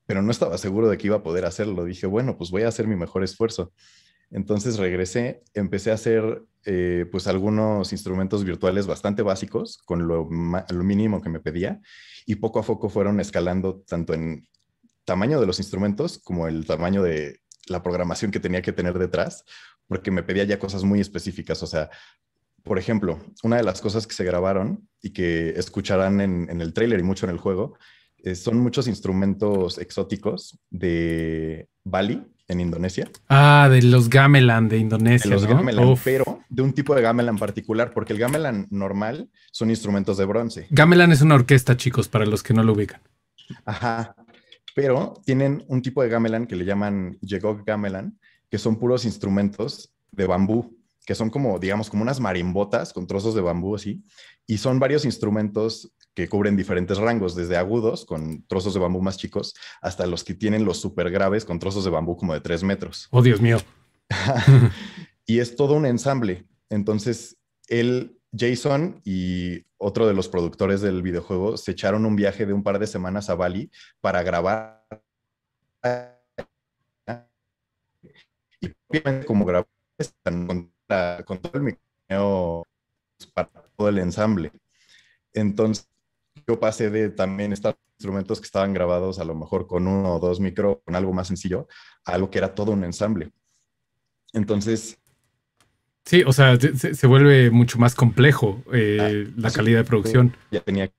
pero no estaba seguro de que iba a poder hacerlo. Dije, bueno, pues voy a hacer mi mejor esfuerzo. Entonces regresé, empecé a hacer eh, pues algunos instrumentos virtuales bastante básicos con lo, mínimo que me pedía y poco a poco fueron escalando tanto en tamaño de los instrumentos como el tamaño de la programación que tenía que tener detrás, porque me pedía ya cosas muy específicas. O sea, por ejemplo, una de las cosas que se grabaron y que escucharán en, en el tráiler y mucho en el juego eh, son muchos instrumentos exóticos de Bali, en Indonesia. Ah, de los gamelan de Indonesia. De los gamelan, pero de un tipo de gamelan particular, porque el gamelan normal son instrumentos de bronce. Gamelan es una orquesta, chicos, para los que no lo ubican. Ajá, pero tienen un tipo de gamelan que le llaman yegok gamelan, que son puros instrumentos de bambú, que son como, digamos, como unas marimbotas con trozos de bambú así, y son varios instrumentos que cubren diferentes rangos, desde agudos con trozos de bambú más chicos hasta los que tienen los súper graves con trozos de bambú como de tres metros. Oh, Dios mío. y es todo un ensamble. Entonces, él, Jason y otro de los productores del videojuego se echaron un viaje de un par de semanas a Bali para grabar. Y como grabar pues, con, con todo el micrófono para todo el ensamble. Entonces, yo pasé de también estar instrumentos que estaban grabados a lo mejor con uno o dos micro, con algo más sencillo, a algo que era todo un ensamble. Entonces... Sí, o sea, se, vuelve mucho más complejo eh, ah, la calidad de producción. Ya tenía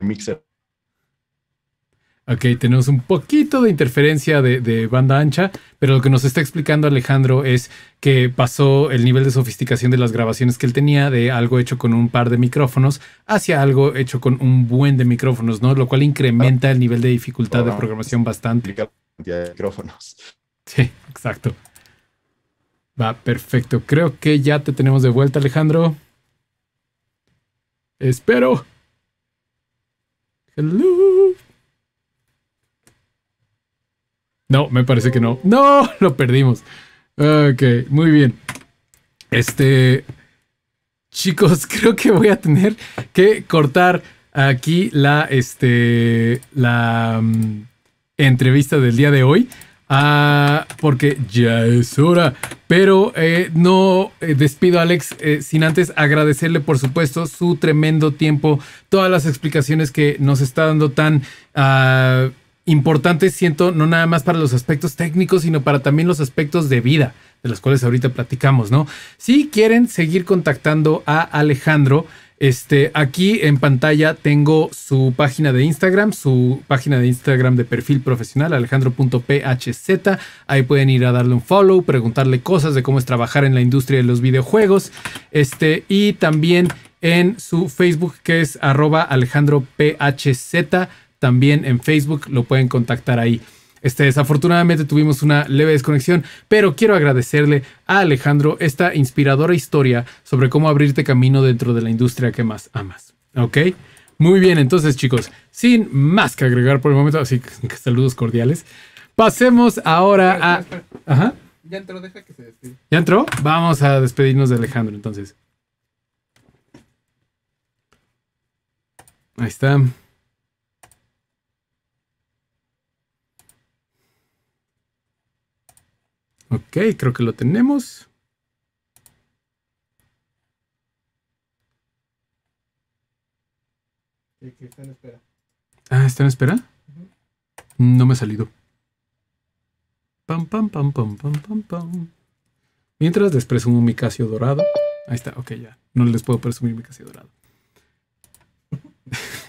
mixer Ok, tenemos un poquito de interferencia de, banda ancha, pero lo que nos está explicando Alejandro es que pasó el nivel de sofisticación de las grabaciones que él tenía de algo hecho con un par de micrófonos hacia algo hecho con un buen de micrófonos, ¿no? Lo cual incrementa el nivel de dificultad de ah, programación bastante. De micrófonos. Sí, exacto. Va, perfecto. Creo que ya te tenemos de vuelta, Alejandro. Espero. Hello. No, me parece que no. No, lo perdimos. Ok, muy bien. Este, chicos, creo que voy a tener que cortar aquí la, este, la mm, entrevista del día de hoy. Ah, porque ya es hora. Pero eh, no eh, despido a Alex eh, sin antes agradecerle, por supuesto, su tremendo tiempo, todas las explicaciones que nos está dando tan... Ah, Importante siento, no nada más para los aspectos técnicos, sino para también los aspectos de vida, de los cuales ahorita platicamos, ¿no? Si quieren seguir contactando a Alejandro, este, aquí en pantalla tengo su página de Instagram, su página de Instagram de perfil profesional, alejandro.phz. Ahí pueden ir a darle un follow, preguntarle cosas de cómo es trabajar en la industria de los videojuegos. Este, y también en su Facebook que es arroba alejandrophz también en Facebook, lo pueden contactar ahí. Este, desafortunadamente tuvimos una leve desconexión, pero quiero agradecerle a Alejandro esta inspiradora historia sobre cómo abrirte camino dentro de la industria que más amas. ¿Ok? Muy bien, entonces chicos, sin más que agregar por el momento, así que saludos cordiales. Pasemos ahora a... Ya entró, deja que se ¿Ya entró? Vamos a despedirnos de Alejandro entonces. Ahí está. Ok, creo que lo tenemos. está en espera. Ah, ¿está en espera? No me ha salido. Pam, pam, pam, pam, pam, pam, pam. Mientras les presumo mi Casio dorado. Ahí está, ok, ya. No les puedo presumir mi Casio dorado.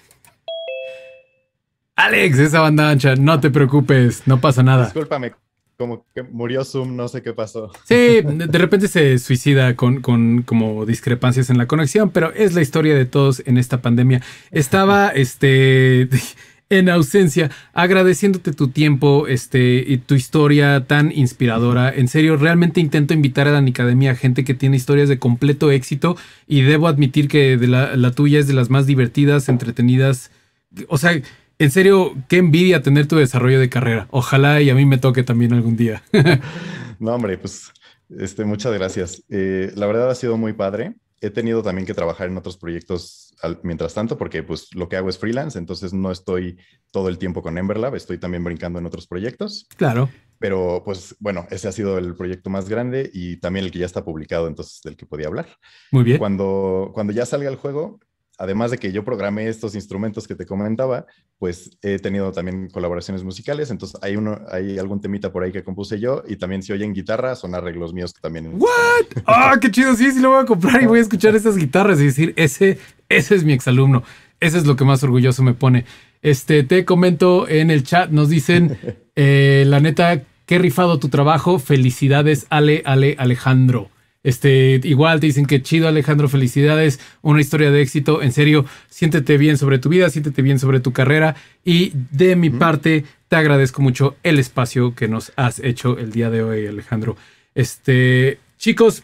Alex, esa banda ancha, no te preocupes, no pasa nada. Discúlpame, como que murió Zoom, no sé qué pasó. Sí, de repente se suicida con, con como discrepancias en la conexión, pero es la historia de todos en esta pandemia. Estaba este en ausencia, agradeciéndote tu tiempo, este, y tu historia tan inspiradora. En serio, realmente intento invitar a la Nicademia a gente que tiene historias de completo éxito y debo admitir que la, la tuya es de las más divertidas, entretenidas. O sea, en serio, qué envidia tener tu desarrollo de carrera. Ojalá y a mí me toque también algún día. no, hombre, pues este, muchas gracias. Eh, la verdad ha sido muy padre. He tenido también que trabajar en otros proyectos mientras tanto, porque pues lo que hago es freelance, entonces no estoy todo el tiempo con Emberlab, estoy también brincando en otros proyectos. Claro. Pero pues bueno, ese ha sido el proyecto más grande y también el que ya está publicado, entonces del que podía hablar. Muy bien. Cuando, cuando ya salga el juego, además de que yo programé estos instrumentos que te comentaba, pues he tenido también colaboraciones musicales, entonces hay uno, hay algún temita por ahí que compuse yo y también si oyen guitarra son arreglos míos que también. What? Ah, qué chido, sí, sí lo voy a comprar y voy a escuchar esas guitarras y decir ese, ese es mi exalumno, ese es lo que más orgulloso me pone. Este, te comento en el chat, nos dicen, eh, la neta, qué rifado tu trabajo, felicidades Ale, Ale, Alejandro. Este, igual te dicen que chido, Alejandro, felicidades, una historia de éxito. En serio, siéntete bien sobre tu vida, siéntete bien sobre tu carrera. Y de mi parte, te agradezco mucho el espacio que nos has hecho el día de hoy, Alejandro. Este, chicos,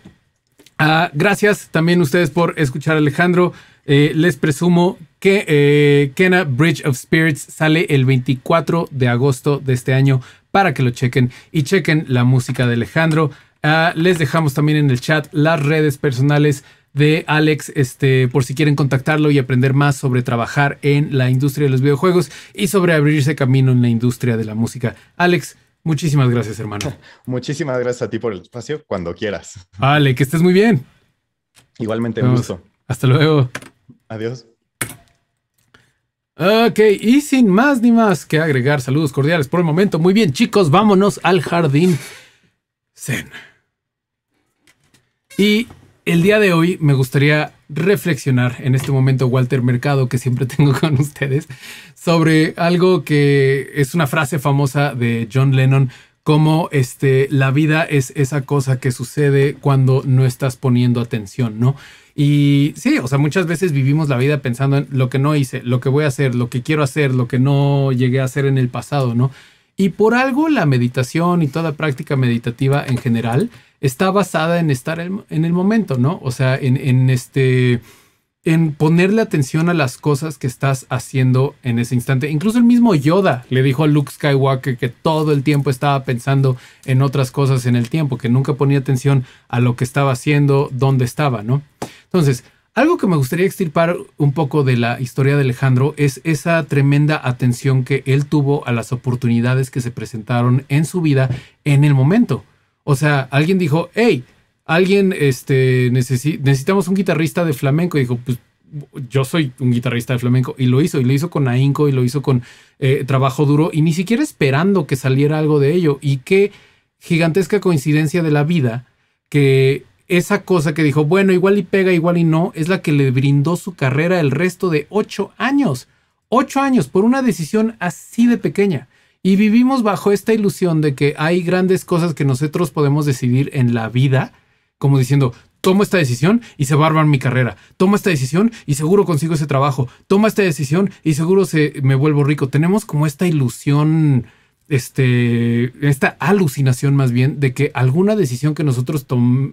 ah, gracias también ustedes por escuchar, Alejandro. Eh, les presumo que eh, Kena Bridge of Spirits sale el 24 de agosto de este año para que lo chequen y chequen la música de Alejandro. Ah, les dejamos también en el chat las redes personales de Alex, este, por si quieren contactarlo y aprender más sobre trabajar en la industria de los videojuegos y sobre abrirse camino en la industria de la música. Alex, muchísimas gracias, hermano. Muchísimas gracias a ti por el espacio, cuando quieras. Vale, que estés muy bien. Igualmente, un gusto. Hasta luego. Adiós. Ok, y sin más ni más que agregar, saludos cordiales por el momento. Muy bien, chicos, vámonos al jardín Zen. Y el día de hoy me gustaría reflexionar en este momento, Walter Mercado, que siempre tengo con ustedes, sobre algo que es una frase famosa de John Lennon, como este, la vida es esa cosa que sucede cuando no estás poniendo atención, ¿no? Y sí, o sea, muchas veces vivimos la vida pensando en lo que no hice, lo que voy a hacer, lo que quiero hacer, lo que no llegué a hacer en el pasado, ¿no? Y por algo la meditación y toda práctica meditativa en general está basada en estar en el momento, ¿no? O sea, en, este en ponerle atención a las cosas que estás haciendo en ese instante. Incluso el mismo Yoda le dijo a Luke Skywalker que todo el tiempo estaba pensando en otras cosas en el tiempo, que nunca ponía atención a lo que estaba haciendo, dónde estaba, ¿no? Entonces, algo que me gustaría extirpar un poco de la historia de Alejandro es esa tremenda atención que él tuvo a las oportunidades que se presentaron en su vida en el momento. O sea, alguien dijo, hey, alguien este, necesitamos un guitarrista de flamenco. Y dijo, pues yo soy un guitarrista de flamenco. Y lo hizo, y lo hizo con ahínco, y lo hizo con eh, trabajo duro, y ni siquiera esperando que saliera algo de ello. Y qué gigantesca coincidencia de la vida que esa cosa que dijo, bueno, igual y pega, igual y no, es la que le brindó su carrera el resto de ocho años. Ocho años por una decisión así de pequeña. Y vivimos bajo esta ilusión de que hay grandes cosas que nosotros podemos decidir en la vida, como diciendo, tomo esta decisión y se va mi carrera. Tomo esta decisión y seguro consigo ese trabajo. Tomo esta decisión y seguro se, me vuelvo rico. Tenemos como esta ilusión este, esta alucinación más bien de que alguna decisión que nosotros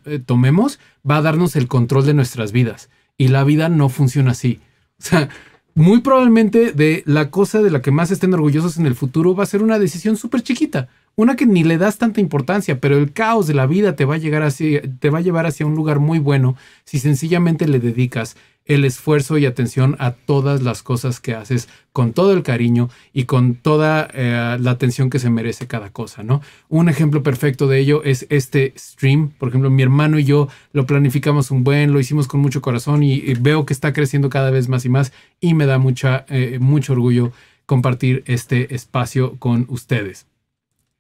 eh, tomemos va a darnos el control de nuestras vidas. Y la vida no funciona así. O sea, muy probablemente de la cosa de la que más estén orgullosos en el futuro va a ser una decisión súper chiquita, una que ni le das tanta importancia, pero el caos de la vida te va a llegar así te va a llevar hacia un lugar muy bueno si sencillamente le dedicas el esfuerzo y atención a todas las cosas que haces con todo el cariño y con toda eh, la atención que se merece cada cosa, ¿no? Un ejemplo perfecto de ello es este stream. Por ejemplo, mi hermano y yo lo planificamos un buen, lo hicimos con mucho corazón y, veo que está creciendo cada vez más y más y me da mucha, eh, mucho orgullo compartir este espacio con ustedes.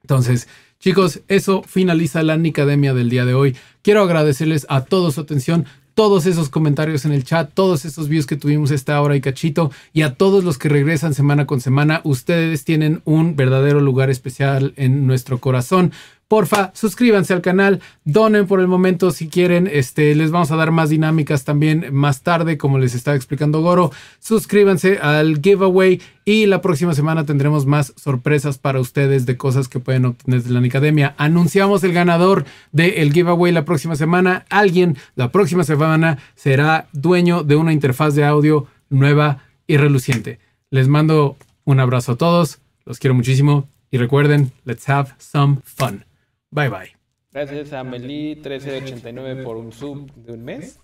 Entonces, Chicos, eso finaliza la Nicademia del día de hoy. Quiero agradecerles a todos su atención todos esos comentarios en el chat, todos esos views que tuvimos esta hora y cachito, y a todos los que regresan semana con semana, ustedes tienen un verdadero lugar especial en nuestro corazón porfa, suscríbanse al canal, donen por el momento si quieren, este, les vamos a dar más dinámicas también más tarde, como les estaba explicando Goro, suscríbanse al giveaway y la próxima semana tendremos más sorpresas para ustedes de cosas que pueden obtener de la Nicademia. Anunciamos el ganador del el giveaway la próxima semana, alguien la próxima semana será dueño de una interfaz de audio nueva y reluciente. Les mando un abrazo a todos, los quiero muchísimo y recuerden, let's have some fun. Bye bye. Gracias a Meli 1389 por un sub de un mes.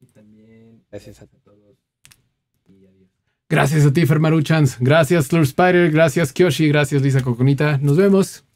Y también gracias a todos. Y adiós. Gracias a ti, Fermaruchans. Gracias, Lord Spider. Gracias, Kyoshi. Gracias, Lisa Coconita. Nos vemos.